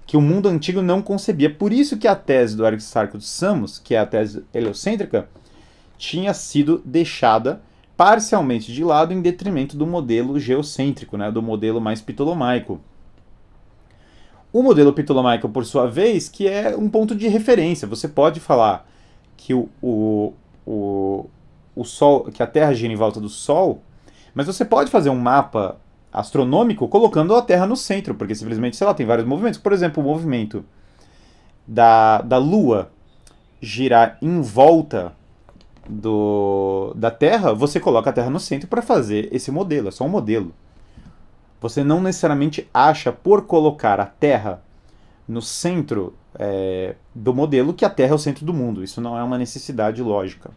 que o mundo antigo não concebia. Por isso que a tese do Aristarco de Samos, que é a tese heliocêntrica, tinha sido deixada parcialmente de lado em detrimento do modelo geocêntrico, né, do modelo mais ptolomaico. O modelo ptolomaico, por sua vez, que é um ponto de referência. Você pode falar que o, o, o, o Sol, que a Terra gira em volta do Sol, mas você pode fazer um mapa astronômico colocando a Terra no centro, porque simplesmente, sei lá, tem vários movimentos. Por exemplo, o movimento da, da Lua girar em volta do, da Terra, você coloca a Terra no centro para fazer esse modelo, é só um modelo. Você não necessariamente acha por colocar a Terra no centro é, do modelo que a Terra é o centro do mundo. Isso não é uma necessidade lógica.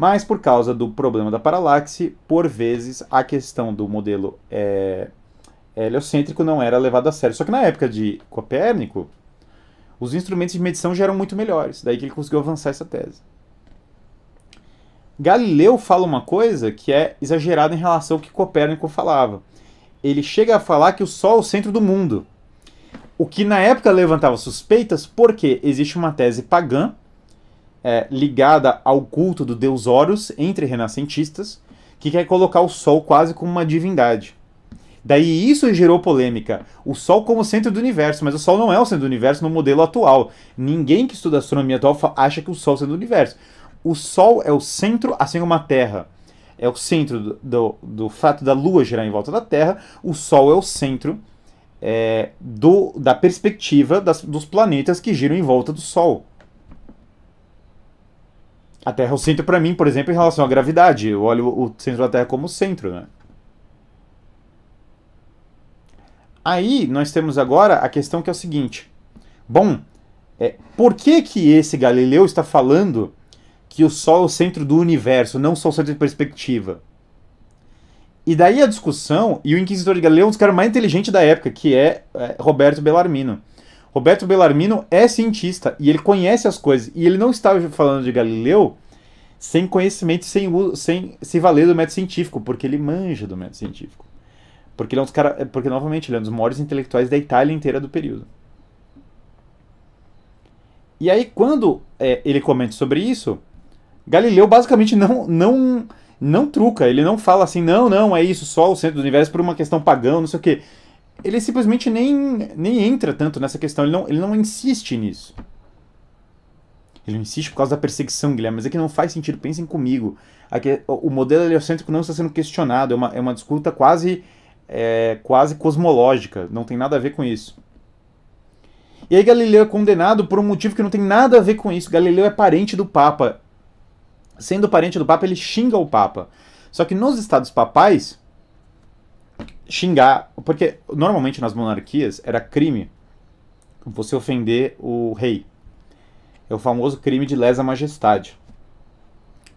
Mas por causa do problema da paralaxe, por vezes a questão do modelo é, heliocêntrico não era levada a sério. Só que na época de Copérnico, os instrumentos de medição já eram muito melhores, daí que ele conseguiu avançar essa tese. Galileu fala uma coisa que é exagerada em relação ao que Copérnico falava. Ele chega a falar que o Sol é o centro do mundo. O que na época levantava suspeitas, porque existe uma tese pagã é, ligada ao culto do deus Horus entre renascentistas, que quer colocar o Sol quase como uma divindade. Daí isso gerou polêmica. O Sol como centro do universo, mas o Sol não é o centro do universo no modelo atual. Ninguém que estuda astronomia atual acha que o Sol é o centro do universo. O Sol é o centro, assim como a Terra é o centro do, do, do fato da Lua girar em volta da Terra, o Sol é o centro é, do, da perspectiva das, dos planetas que giram em volta do Sol. A Terra é o centro para mim, por exemplo, em relação à gravidade. Eu olho o centro da Terra como centro, né? Aí nós temos agora a questão que é o seguinte. Bom, é, por que que esse Galileu está falando que o Sol é o centro do universo, não só o centro de perspectiva? E daí a discussão, e o Inquisitor de Galileu é um dos caras mais inteligentes da época, que é, é Roberto Bellarmino. Roberto Bellarmino é cientista e ele conhece as coisas. E ele não estava falando de Galileu sem conhecimento, sem, sem se valer do método científico, porque ele manja do método científico. Porque ele é um dos cara, é, porque novamente ele é um dos maiores intelectuais da Itália inteira do período. E aí quando é, ele comenta sobre isso, Galileu basicamente não não não truca, ele não fala assim, não, não, é isso, só o centro do universo por uma questão pagã, não sei o quê ele simplesmente nem, nem entra tanto nessa questão, ele não, ele não insiste nisso. Ele insiste por causa da perseguição, Guilherme, mas é que não faz sentido, pensem comigo. Aqui, é, o modelo heliocêntrico não está sendo questionado, é uma, é uma disputa quase, é, quase cosmológica, não tem nada a ver com isso. E aí Galileu é condenado por um motivo que não tem nada a ver com isso. Galileu é parente do Papa. Sendo parente do Papa, ele xinga o Papa. Só que nos estados papais, xingar. Porque normalmente nas monarquias era crime você ofender o rei. É o famoso crime de lesa majestade.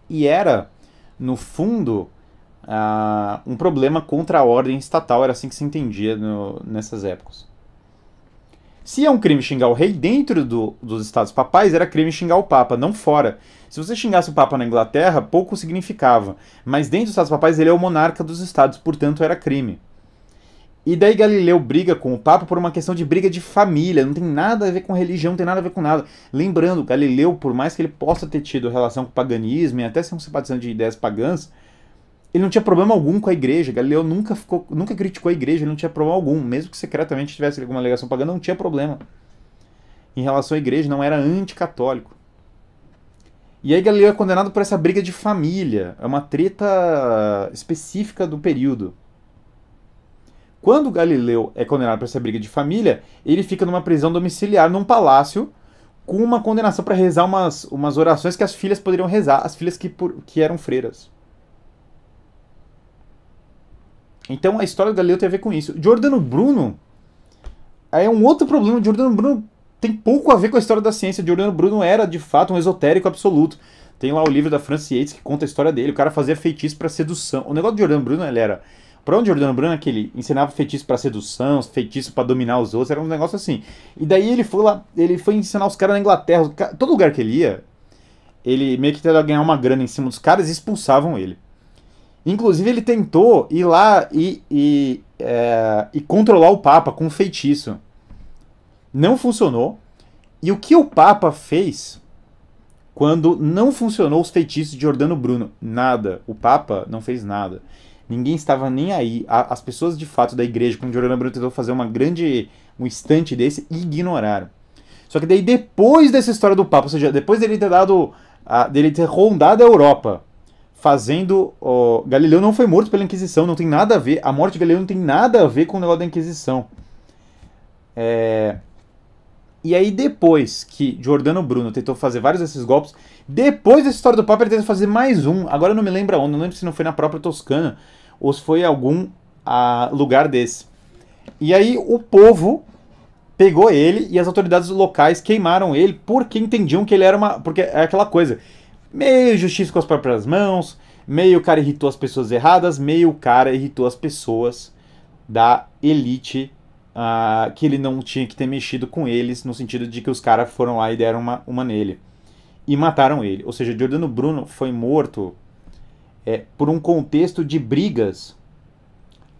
E era, no fundo, uh, um problema contra a ordem estatal, era assim que se entendia no, nessas épocas. Se é um crime xingar o rei dentro do, dos estados papais, era crime xingar o papa, não fora. Se você xingasse o papa na Inglaterra, pouco significava. Mas dentro dos estados papais, ele é o monarca dos estados, portanto era crime. E daí Galileu briga com o Papa por uma questão de briga de família, não tem nada a ver com religião, não tem nada a ver com nada. Lembrando, Galileu, por mais que ele possa ter tido relação com o paganismo e até ser um simpatizante de ideias pagãs, ele não tinha problema algum com a igreja. Galileu nunca, ficou, nunca criticou a igreja, ele não tinha problema algum. Mesmo que secretamente tivesse alguma ligação pagã, não tinha problema. Em relação à igreja, não era anticatólico. E aí Galileu é condenado por essa briga de família. É uma treta específica do período. Quando Galileu é condenado para essa briga de família, ele fica numa prisão domiciliar, num palácio, com uma condenação para rezar umas, umas orações que as filhas poderiam rezar, as filhas que, por, que eram freiras. Então a história do Galileu tem a ver com isso. Giordano Bruno é um outro problema. Giordano Bruno tem pouco a ver com a história da ciência. Giordano Bruno era de fato um esotérico absoluto. Tem lá o livro da Francis Yates que conta a história dele. O cara fazia feitiço para sedução. O negócio de Giordano Bruno ele era para onde Jordano Bruno aquele ensinava feitiço para sedução, feitiço para dominar os outros, era um negócio assim. E daí ele foi lá, ele foi ensinar os caras na Inglaterra, todo lugar que ele ia, ele meio que tentava ganhar uma grana em cima dos caras e expulsavam ele. Inclusive ele tentou ir lá e, e, é, e controlar o Papa com um feitiço. Não funcionou. E o que o Papa fez quando não funcionou os feitiços de Jordano Bruno? Nada. O Papa não fez nada. Ninguém estava nem aí. A, as pessoas de fato da igreja, quando Giordano Bruno tentou fazer uma grande, um instante desse, ignoraram. Só que daí depois dessa história do Papa, ou seja, depois dele ter dado, a, dele ter rondado a Europa, fazendo. Ó, Galileu não foi morto pela Inquisição, não tem nada a ver. A morte de Galileu não tem nada a ver com o negócio da Inquisição. É, e aí depois que Jordano Bruno tentou fazer vários desses golpes, depois dessa história do Papa ele tentou fazer mais um. Agora eu não me lembro onde, não lembro se não foi na própria Toscana ou se foi algum a, ah, lugar desse. E aí o povo pegou ele e as autoridades locais queimaram ele porque entendiam que ele era uma... Porque é aquela coisa, meio justiça com as próprias mãos, meio o cara irritou as pessoas erradas, meio o cara irritou as pessoas da elite uh, que ele não tinha que ter mexido com eles, no sentido de que os caras foram lá e deram uma, uma nele. E mataram ele. Ou seja, Giordano Bruno foi morto é, por um contexto de brigas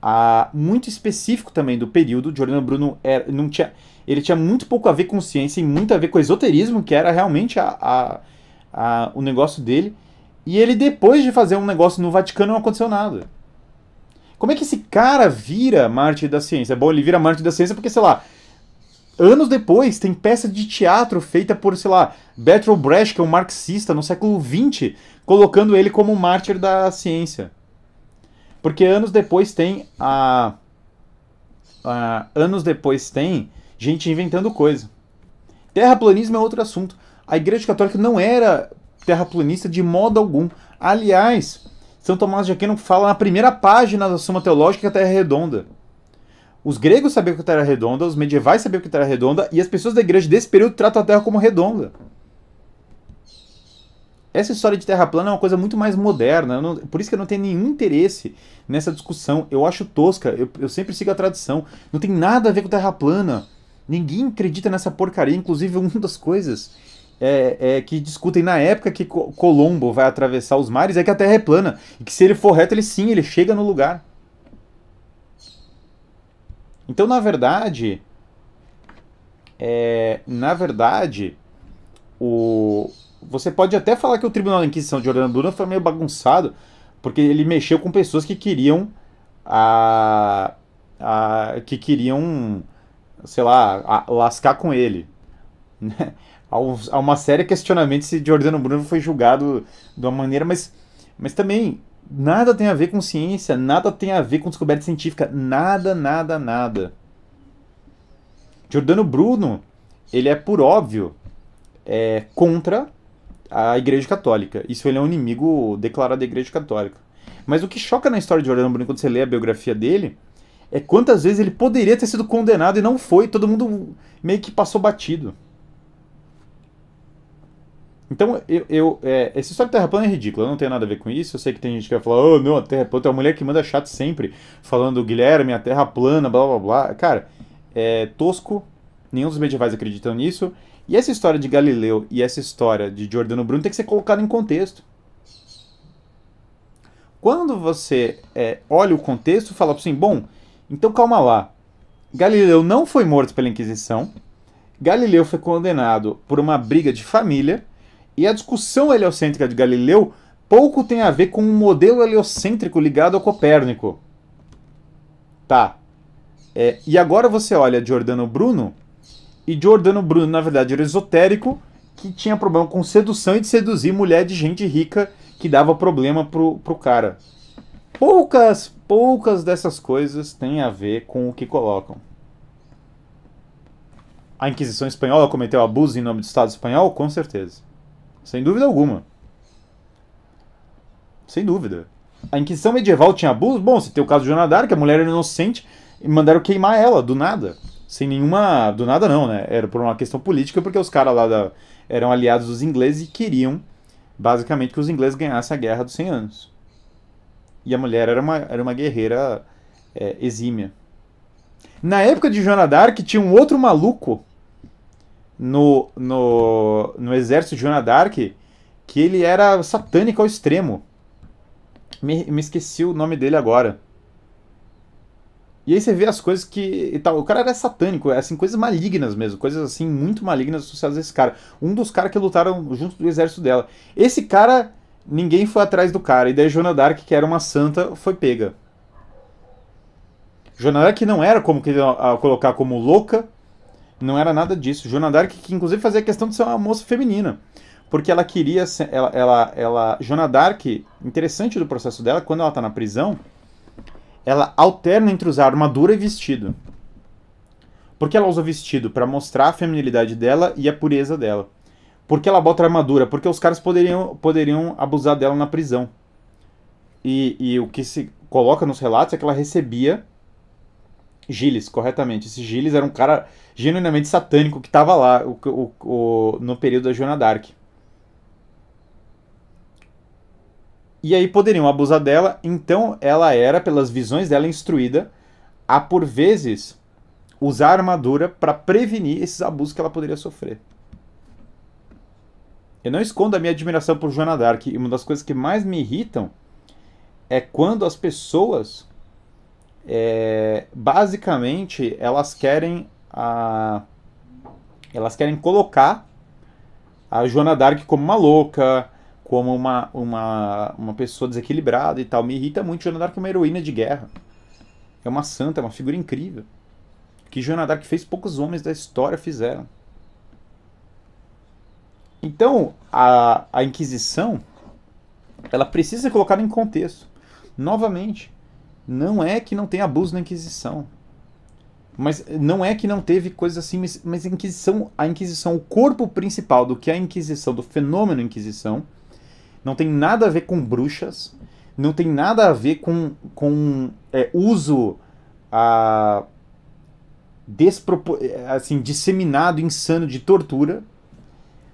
ah, muito específico também do período. Giordano Bruno era, não tinha, ele tinha muito pouco a ver com ciência e muito a ver com esoterismo, que era realmente a, a, a, o negócio dele. E ele, depois de fazer um negócio no Vaticano, não aconteceu nada. Como é que esse cara vira mártir da Ciência? Bom, ele vira mártir da Ciência porque, sei lá, anos depois tem peça de teatro feita por, sei lá, Bertolt Brecht, que é um marxista no século XX, colocando ele como um mártir da ciência. Porque anos depois tem a... a anos depois tem gente inventando coisa. Terraplanismo é outro assunto. A Igreja Católica não era terraplanista de modo algum. Aliás, são Tomás de Aquino fala na primeira página da Suma Teológica que a Terra é redonda. Os gregos sabiam que a Terra é redonda, os medievais sabiam que a Terra é redonda, e as pessoas da igreja desse período tratam a Terra como redonda. Essa história de Terra plana é uma coisa muito mais moderna, não, por isso que eu não tenho nenhum interesse nessa discussão. Eu acho tosca, eu, eu sempre sigo a tradição. Não tem nada a ver com Terra plana. Ninguém acredita nessa porcaria, inclusive uma das coisas é, é, que discutem na época que Colombo vai atravessar os mares é que a Terra é plana. E que se ele for reto, ele sim, ele chega no lugar. Então, na verdade, é, na verdade, o você pode até falar que o Tribunal da Inquisição de Orlando Bruna foi meio bagunçado, porque ele mexeu com pessoas que queriam a, a que queriam, sei lá, a, lascar com ele, né? a uma série de questionamentos se Jordano Bruno foi julgado de uma maneira, mas, mas também nada tem a ver com ciência, nada tem a ver com descoberta científica, nada, nada, nada. Jordano Bruno, ele é por óbvio é, contra a Igreja Católica. Isso ele é um inimigo declarado da Igreja Católica. Mas o que choca na história de Jordano Bruno quando você lê a biografia dele é quantas vezes ele poderia ter sido condenado e não foi, todo mundo meio que passou batido. Então, eu, eu é, essa história do terra plana é ridícula, eu não tenho nada a ver com isso. Eu sei que tem gente que vai falar, oh, não, a terra plana. Tem uma mulher que manda chat sempre, falando, Guilherme, a terra plana, blá blá blá. Cara, é tosco, nenhum dos medievais acreditam nisso. E essa história de Galileu e essa história de Giordano Bruno tem que ser colocada em contexto. Quando você é, olha o contexto, fala assim, bom, então calma lá. Galileu não foi morto pela Inquisição. Galileu foi condenado por uma briga de família e a discussão heliocêntrica de Galileu pouco tem a ver com um modelo heliocêntrico ligado ao Copérnico. Tá. É, e agora você olha Giordano Bruno, e Giordano Bruno, na verdade, era esotérico, que tinha problema com sedução e de seduzir mulher de gente rica que dava problema pro, pro cara. Poucas, poucas dessas coisas têm a ver com o que colocam. A Inquisição Espanhola cometeu abuso em nome do Estado Espanhol? Com certeza. Sem dúvida alguma. Sem dúvida. A Inquisição medieval tinha abusos? Bom, você tem o caso de Joana que a mulher era inocente e mandaram queimar ela, do nada. Sem nenhuma. Do nada, não, né? Era por uma questão política, porque os caras lá da, eram aliados dos ingleses e queriam, basicamente, que os ingleses ganhassem a Guerra dos 100 Anos. E a mulher era uma, era uma guerreira é, exímia. Na época de Joana que tinha um outro maluco no, no, no exército de Joana Dark que ele era satânico ao extremo. Me, me esqueci o nome dele agora. E aí você vê as coisas que. E tal. O cara era satânico, é, assim, coisas malignas mesmo, coisas assim, muito malignas associadas a esse cara. Um dos caras que lutaram junto do exército dela. Esse cara, ninguém foi atrás do cara. E daí Joana Dark, que era uma santa, foi pega. Joana Dark não era como que colocar como louca, não era nada disso. Joana Dark, que inclusive fazia questão de ser uma moça feminina. Porque ela queria. Ser, ela, ela, ela, Joana Dark, interessante do processo dela, quando ela tá na prisão, ela alterna entre usar armadura e vestido. Porque ela usa vestido para mostrar a feminilidade dela e a pureza dela. Porque ela bota armadura, porque os caras poderiam, poderiam abusar dela na prisão. E, e o que se coloca nos relatos é que ela recebia Giles, corretamente. Esse Giles era um cara genuinamente satânico que estava lá o, o, o, no período da Joana Dark. E aí poderiam abusar dela, então ela era, pelas visões dela, instruída a, por vezes, usar armadura para prevenir esses abusos que ela poderia sofrer. Eu não escondo a minha admiração por Joana Dark, e uma das coisas que mais me irritam é quando as pessoas é, basicamente elas querem a, elas querem colocar a Joana Dark como uma louca, como uma, uma, uma pessoa desequilibrada e tal. Me irrita muito. Joana Dark é uma heroína de guerra. É uma santa, é uma figura incrível. Que Joana Dark fez poucos homens da história fizeram. Então, a, a Inquisição, ela precisa ser colocada em contexto. Novamente, não é que não tem abuso na Inquisição. Mas não é que não teve coisas assim, mas, mas a Inquisição, a Inquisição, o corpo principal do que é a Inquisição, do fenômeno Inquisição, não tem nada a ver com bruxas, não tem nada a ver com, com é, uso despropor... assim, disseminado, insano de tortura,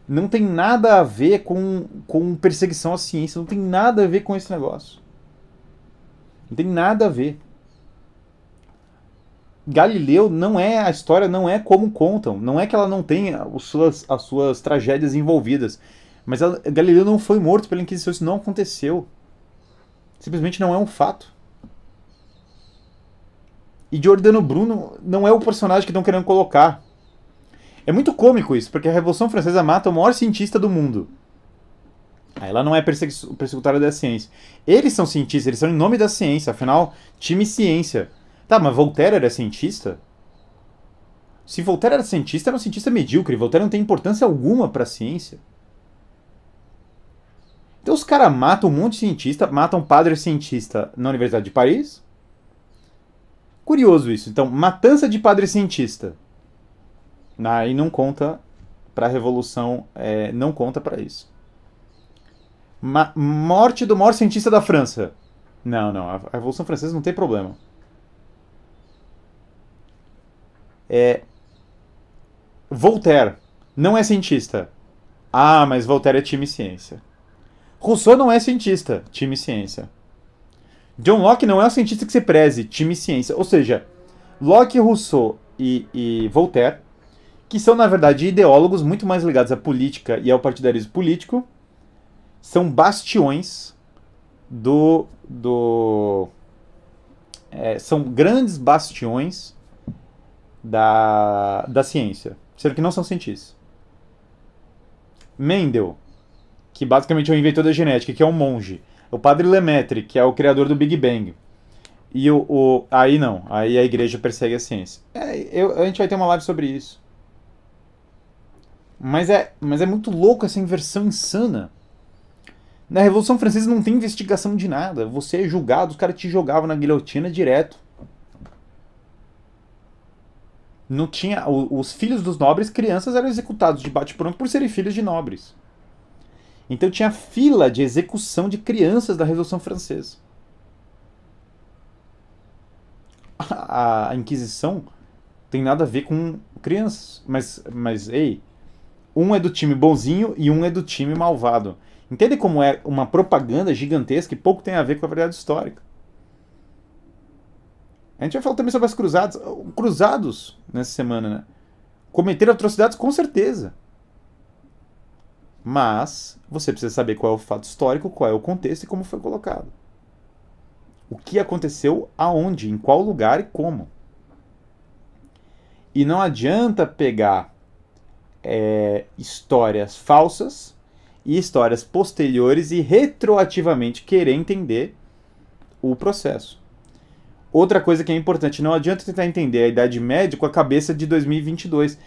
não tem nada a ver com, com perseguição à ciência, não tem nada a ver com esse negócio. Não tem nada a ver. Galileu não é a história não é como contam, não é que ela não tenha as suas, as suas tragédias envolvidas, mas ela, Galileu não foi morto pela Inquisição, isso não aconteceu. Simplesmente não é um fato. E Giordano Bruno não é o personagem que estão querendo colocar. É muito cômico isso, porque a Revolução Francesa mata o maior cientista do mundo. Ela não é persecutória da ciência. Eles são cientistas, eles são em nome da ciência, afinal, time ciência. Tá, mas Voltaire era cientista? Se Voltaire era cientista, era um cientista medíocre. Voltaire não tem importância alguma para a ciência. Então os caras matam um monte de cientista, matam um padre cientista na Universidade de Paris. Curioso isso. Então, matança de padre cientista. Aí não conta para a Revolução, é, não conta para isso. Ma morte do maior cientista da França. Não, não, a Revolução Francesa não tem problema. É, Voltaire não é cientista. Ah, mas Voltaire é time ciência. Rousseau não é cientista, time ciência. John Locke não é um cientista que se preze, time ciência. Ou seja, Locke, Rousseau e, e Voltaire, que são, na verdade, ideólogos muito mais ligados à política e ao partidarismo político, são bastiões do. do é, são grandes bastiões da, da ciência, sendo que não são cientistas. Mendel, que basicamente é o inventor da genética, que é um monge. O padre Lemaitre, que é o criador do Big Bang. E o, o aí não, aí a igreja persegue a ciência. É, eu, a gente vai ter uma live sobre isso. Mas é, mas é muito louco essa inversão insana. Na Revolução Francesa não tem investigação de nada. Você é julgado, os caras te jogavam na guilhotina direto não tinha o, os filhos dos nobres, crianças, eram executados de bate-pronto por serem filhos de nobres. Então tinha fila de execução de crianças da Revolução Francesa. A, a Inquisição tem nada a ver com crianças, mas, mas ei, um é do time bonzinho e um é do time malvado. Entende como é uma propaganda gigantesca e pouco tem a ver com a verdade histórica. A gente já falar também sobre as cruzadas. Cruzados nessa semana, né? Cometeram atrocidades com certeza. Mas você precisa saber qual é o fato histórico, qual é o contexto e como foi colocado. O que aconteceu, aonde, em qual lugar e como. E não adianta pegar é, histórias falsas e histórias posteriores e retroativamente querer entender o processo. Outra coisa que é importante, não adianta tentar entender a Idade Média com a cabeça de 2022,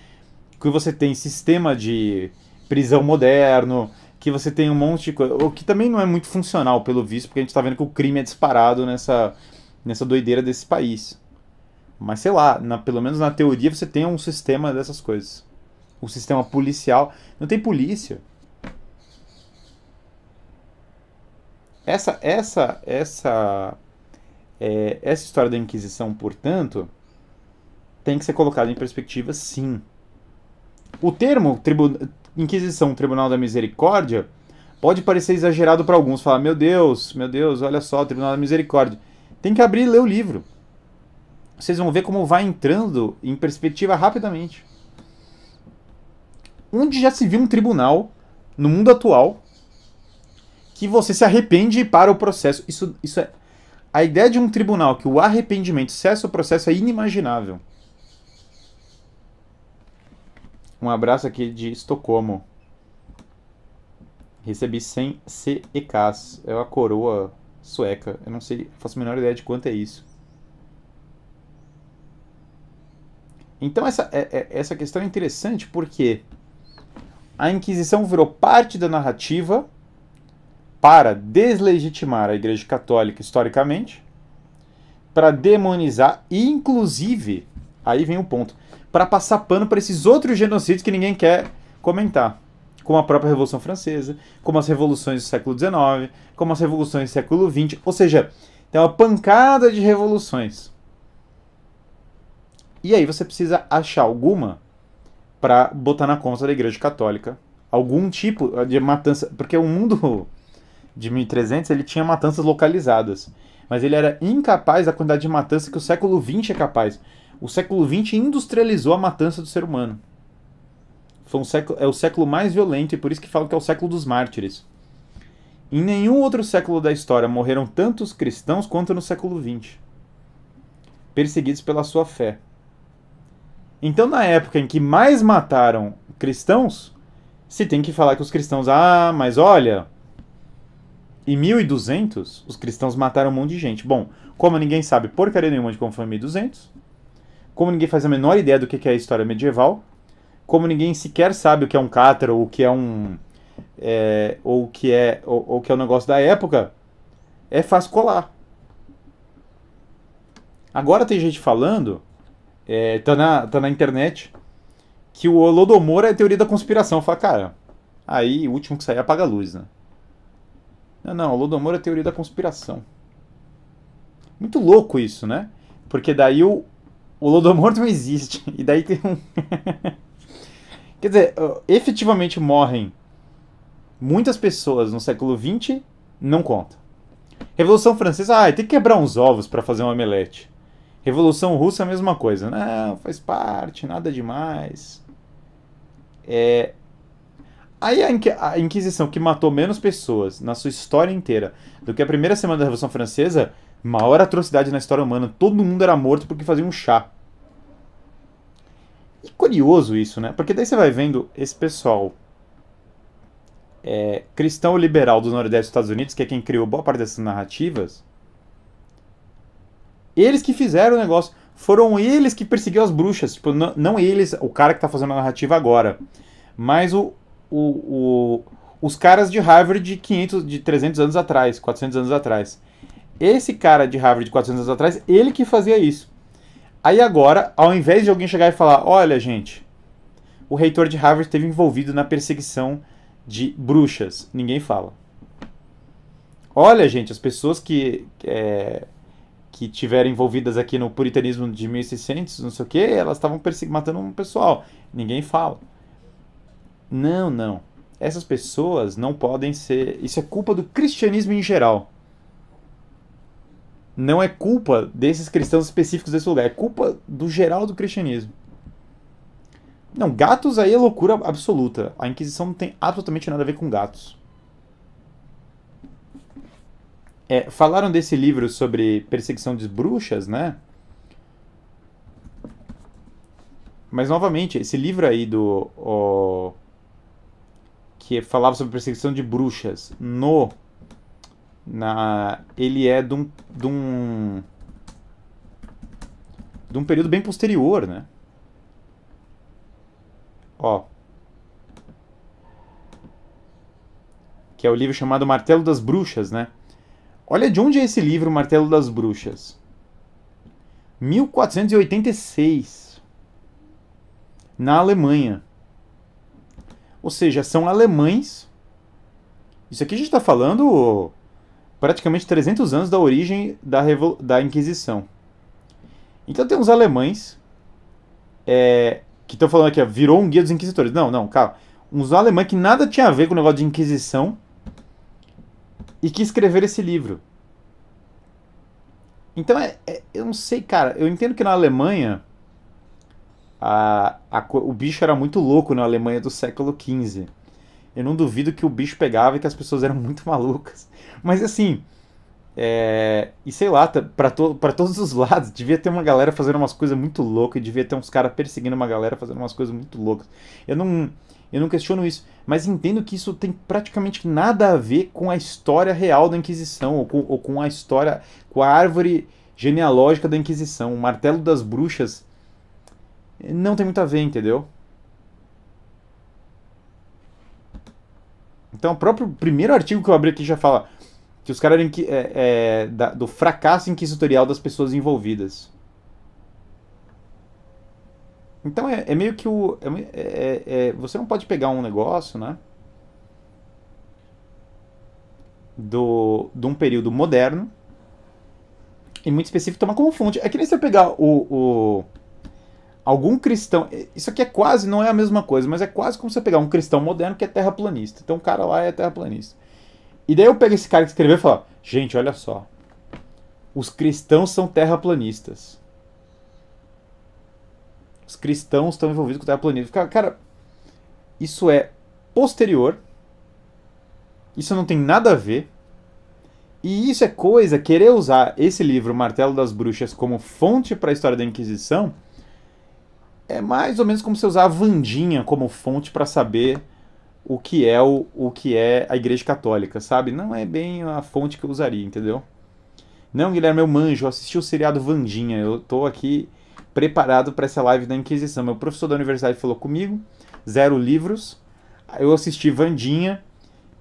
que você tem sistema de prisão moderno, que você tem um monte de coisa, o que também não é muito funcional pelo visto, porque a gente está vendo que o crime é disparado nessa, nessa doideira desse país. Mas sei lá, na, pelo menos na teoria você tem um sistema dessas coisas. O sistema policial. Não tem polícia. Essa, essa, essa é, essa história da Inquisição, portanto, tem que ser colocada em perspectiva, sim. O termo tribu Inquisição, Tribunal da Misericórdia, pode parecer exagerado para alguns, falar, meu Deus, meu Deus, olha só, Tribunal da Misericórdia. Tem que abrir e ler o livro. Vocês vão ver como vai entrando em perspectiva rapidamente. Onde já se viu um tribunal no mundo atual que você se arrepende e para o processo? Isso, isso é a ideia de um tribunal que o arrependimento cessa o processo é inimaginável. Um abraço aqui de Estocolmo. Recebi 100 CEKs. É a coroa sueca. Eu não sei, faço a menor ideia de quanto é isso. Então essa, é, é, essa questão é interessante porque a Inquisição virou parte da narrativa para deslegitimar a Igreja Católica historicamente, para demonizar e, inclusive, aí vem o ponto, para passar pano para esses outros genocídios que ninguém quer comentar, como a própria Revolução Francesa, como as revoluções do século XIX, como as revoluções do século XX, ou seja, tem uma pancada de revoluções. E aí você precisa achar alguma para botar na conta da Igreja Católica algum tipo de matança, porque o mundo de 1300, ele tinha matanças localizadas. Mas ele era incapaz da quantidade de matança que o século XX é capaz. O século XX industrializou a matança do ser humano. Foi um século, é o século mais violento e por isso que falam que é o século dos mártires. Em nenhum outro século da história morreram tantos cristãos quanto no século XX, perseguidos pela sua fé. Então, na época em que mais mataram cristãos, se tem que falar que os cristãos, ah, mas olha, e 1200, os cristãos mataram um monte de gente. Bom, como ninguém sabe porcaria nenhuma de como foi 1200, como ninguém faz a menor ideia do que é a história medieval, como ninguém sequer sabe o que é um cátaro, ou o que é um. É, ou o que é o que é o um negócio da época, é fácil colar. Agora tem gente falando, é, tá, na, tá na internet, que o Holodomor é a teoria da conspiração. Fala, cara, aí o último que sair apaga a luz, né? Não, não, Lodomor é a teoria da conspiração. Muito louco isso, né? Porque daí o Lodomor não existe. E daí tem um. Quer dizer, efetivamente morrem muitas pessoas no século XX, não conta. Revolução Francesa, ah, tem que quebrar uns ovos para fazer um omelete. Revolução Russa, a mesma coisa. Não, né? faz parte, nada demais. É, Aí a, a, Inquisição, que matou menos pessoas na sua história inteira do que a primeira semana da Revolução Francesa, maior atrocidade na história humana. Todo mundo era morto porque fazia um chá. E curioso isso, né? Porque daí você vai vendo esse pessoal é, cristão liberal do Nordeste dos Estados Unidos, que é quem criou boa parte dessas narrativas. Eles que fizeram o negócio. Foram eles que perseguiram as bruxas. Tipo, não, não eles, o cara que tá fazendo a narrativa agora. Mas o, o, o, os caras de Harvard de 500, de 300 anos atrás, 400 anos atrás. Esse cara de Harvard de 400 anos atrás, ele que fazia isso. Aí agora, ao invés de alguém chegar e falar, olha gente, o reitor de Harvard esteve envolvido na perseguição de bruxas, ninguém fala. Olha gente, as pessoas que é, que tiveram envolvidas aqui no puritanismo de 1600, não sei o que, elas estavam matando um pessoal, ninguém fala. Não, não. Essas pessoas não podem ser. Isso é culpa do cristianismo em geral. Não é culpa desses cristãos específicos desse lugar, é culpa do geral do cristianismo. Não, gatos aí é loucura absoluta. A Inquisição não tem absolutamente nada a ver com gatos. É, falaram desse livro sobre perseguição de bruxas, né? Mas novamente, esse livro aí do o, que falava sobre perseguição de bruxas. No. Na, ele é de um, de um. de um período bem posterior, né? Ó. Que é o livro chamado Martelo das Bruxas, né? Olha de onde é esse livro, Martelo das Bruxas. 1486. Na Alemanha. Ou seja, são alemães. Isso aqui a gente está falando praticamente 300 anos da origem da, Revol da Inquisição. Então tem uns alemães é, que estão falando aqui, ó, virou um guia dos inquisitores. Não, não, calma. Uns alemães que nada tinha a ver com o negócio de Inquisição e que escreveram esse livro. Então, é, é, eu não sei, cara. Eu entendo que na Alemanha a, a, o bicho era muito louco na Alemanha do século XV. Eu não duvido que o bicho pegava e que as pessoas eram muito malucas. Mas assim, é, e sei lá, para to, pra todos os lados, devia ter uma galera fazendo umas coisas muito loucas, devia ter uns caras perseguindo uma galera fazendo umas coisas muito loucas. Eu não, eu não questiono isso, mas entendo que isso tem praticamente nada a ver com a história real da Inquisição, ou com, ou com a história, com a árvore genealógica da Inquisição. O martelo das bruxas não tem muito a ver, entendeu? Então, o próprio primeiro artigo que eu abri aqui já fala que os caras é, é, do fracasso inquisitorial das pessoas envolvidas. Então é, é meio que o. É é, é, você não pode pegar um negócio, né? Do, de um período moderno e muito específico tomar como fonte. É que nem se eu pegar o, o algum cristão. É, isso aqui é quase, não é a mesma coisa, mas é quase como você pegar um cristão moderno que é terraplanista. Então o cara lá é terraplanista. E daí eu pego esse cara que escreveu e falo: gente, olha só. Os cristãos são terraplanistas. Os cristãos estão envolvidos com terraplanismo. Cara, cara, isso é posterior. Isso não tem nada a ver. E isso é coisa, querer usar esse livro, Martelo das Bruxas, como fonte para a história da Inquisição, é mais ou menos como se usar a Vandinha como fonte para saber o que é o, o que é a Igreja Católica, sabe? Não é bem a fonte que eu usaria, entendeu? Não, Guilherme, eu manjo, assisti o seriado Vandinha, eu tô aqui preparado para essa live da Inquisição. Meu professor da universidade falou comigo, zero livros. Eu assisti Vandinha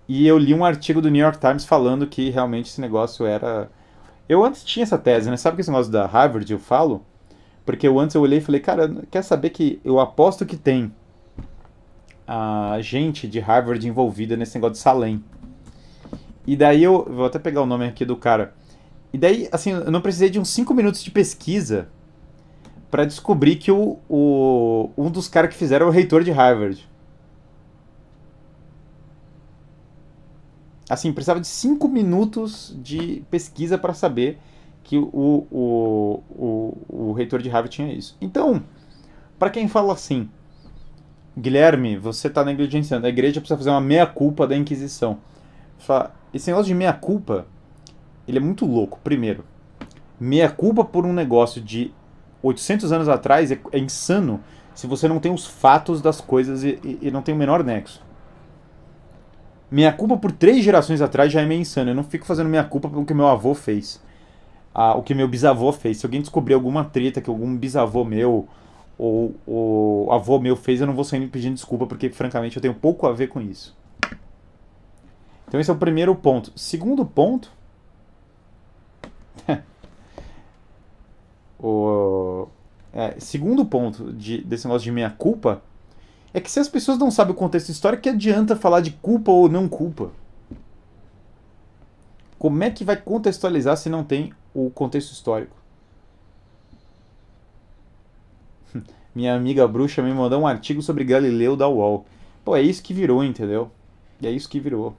e eu li um artigo do New York Times falando que realmente esse negócio era. Eu antes tinha essa tese, né? Sabe que esse negócio da Harvard eu falo? Porque eu antes eu olhei e falei, cara, quer saber que eu aposto que tem a gente de Harvard envolvida nesse negócio de Salem. E daí eu. Vou até pegar o nome aqui do cara. E daí, assim, eu não precisei de uns 5 minutos de pesquisa para descobrir que o, o, um dos caras que fizeram é o reitor de Harvard. Assim, precisava de 5 minutos de pesquisa para saber que o, o, o, o reitor de Harvard tinha isso. Então, para quem fala assim, Guilherme, você está negligenciando, a igreja precisa fazer uma meia-culpa da Inquisição. Fala, esse negócio de meia-culpa, ele é muito louco, primeiro. Meia-culpa por um negócio de 800 anos atrás é, é, insano se você não tem os fatos das coisas e, e, e não tem o menor nexo. Meia-culpa por três gerações atrás já é meio insano. Eu não fico fazendo meia-culpa pelo que meu avô fez a, o que meu bisavô fez. Se alguém descobrir alguma treta que algum bisavô meu ou, ou avô meu fez, eu não vou sair me pedindo desculpa, porque francamente eu tenho pouco a ver com isso. Então esse é o primeiro ponto. Segundo ponto. o, é, segundo ponto de, desse negócio de minha culpa é que se as pessoas não sabem o contexto histórico, que adianta falar de culpa ou não culpa? Como é que vai contextualizar se não tem o contexto histórico. Minha amiga bruxa me mandou um artigo sobre Galileu da UOL. Pô, é isso que virou, entendeu? E É isso que virou.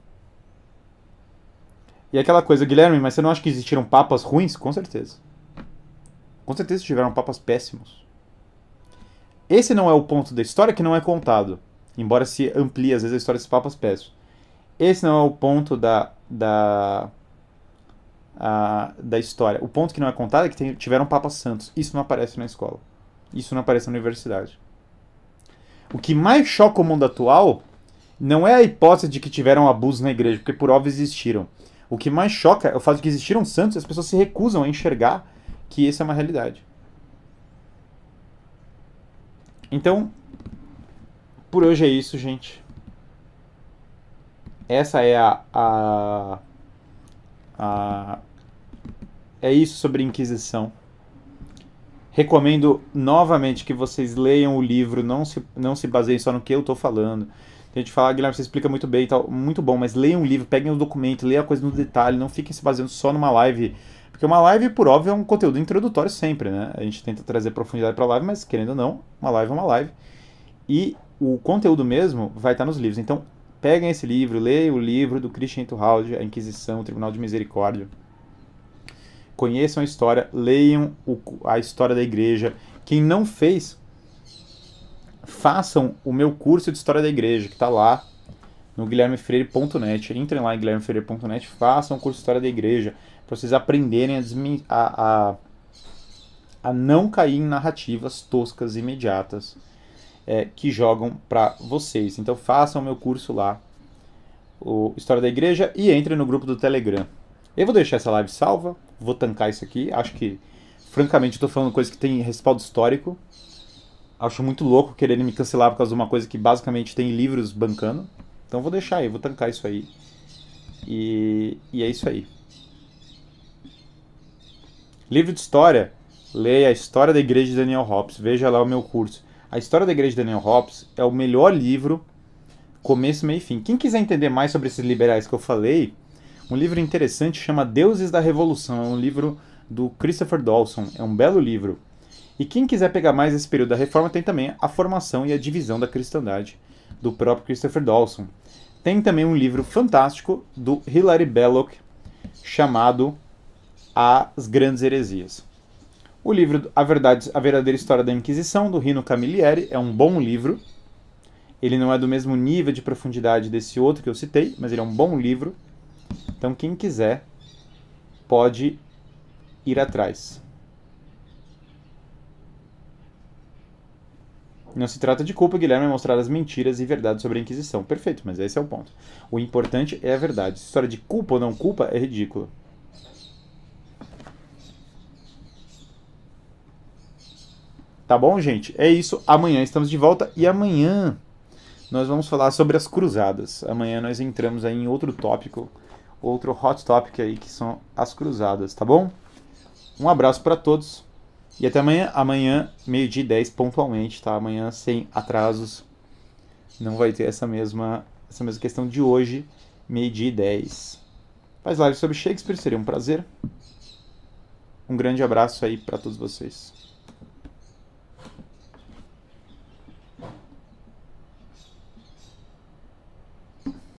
E aquela coisa, Guilherme, mas você não acha que existiram papas ruins? Com certeza. Com certeza tiveram papas péssimos. Esse não é o ponto da história que não é contado. Embora se amplie às vezes a história desses papas péssimos. Esse não é o ponto da, da a, da história. O ponto que não é contado é que tem, tiveram papas santos. Isso não aparece na escola. Isso não aparece na universidade. O que mais choca o mundo atual não é a hipótese de que tiveram abusos na igreja, porque por óbvio existiram. O que mais choca é o fato de que existiram santos e as pessoas se recusam a enxergar que isso é uma realidade. Então, por hoje é isso, gente. Essa é a, a ah, é isso sobre Inquisição. Recomendo novamente que vocês leiam o livro, não se, não se baseiem só no que eu estou falando. Tem gente que fala, ah, Guilherme, você explica muito bem e tal. Muito bom, mas leiam o livro, peguem o documento, leiam a coisa no detalhe, não fiquem se baseando só numa live. Porque uma live, por óbvio, é um conteúdo introdutório sempre, né? A gente tenta trazer profundidade para a live, mas querendo ou não, uma live é uma live. E o conteúdo mesmo vai estar nos livros. Então, peguem esse livro, leiam o livro do Christian Turhaldi, A Inquisição, o Tribunal de Misericórdia. Conheçam a história, leiam o, a história da igreja. Quem não fez, façam o meu curso de história da igreja, que está lá no guilhermefreire.net. Entrem lá em guilhermefreire.net, façam o curso de história da igreja, para vocês aprenderem a, a, a, não cair em narrativas toscas e imediatas é, que jogam para vocês. Então façam o meu curso lá, o História da Igreja, e entrem no grupo do Telegram. Eu vou deixar essa live salva, vou tancar isso aqui. Acho que, francamente, estou falando coisa que tem respaldo histórico. Acho muito louco querer me cancelar por causa de uma coisa que basicamente tem livros bancando. Então vou deixar aí, vou tancar isso aí. E, e é isso aí. Livro de história. Leia a história da igreja de Daniel Hobbes. Veja lá o meu curso. A História da Igreja de Daniel Hobbes é o melhor livro, começo, meio e fim. Quem quiser entender mais sobre esses liberais que eu falei, um livro interessante chama Deuses da Revolução. É um livro do Christopher Dawson. É um belo livro. E quem quiser pegar mais esse período da reforma, tem também a formação e a divisão da cristandade, do próprio Christopher Dawson. Tem também um livro fantástico do Hilary Belloc, chamado As Grandes Heresias. O livro A, Verdade, a Verdadeira História da Inquisição, do Rino Camilleri, é um bom livro. Ele não é do mesmo nível de profundidade desse outro que eu citei, mas ele é um bom livro. Então, quem quiser pode ir atrás. Não se trata de culpa, Guilherme, é mostrar as mentiras e verdades sobre a Inquisição. Perfeito, mas esse é o ponto. O importante é a verdade. História de culpa ou não culpa é ridículo. Tá bom, gente? É isso. Amanhã estamos de volta e amanhã nós vamos falar sobre as cruzadas. Amanhã nós entramos aí em outro tópico, outro hot topic aí que são as cruzadas, tá bom? Um abraço para todos e até amanhã. Amanhã, meio-dia e 10 pontualmente, tá? Amanhã sem atrasos. Não vai ter essa mesma, essa mesma questão de hoje, meio-dia e 10. Faz live sobre Shakespeare, seria um prazer. Um grande abraço aí para todos vocês.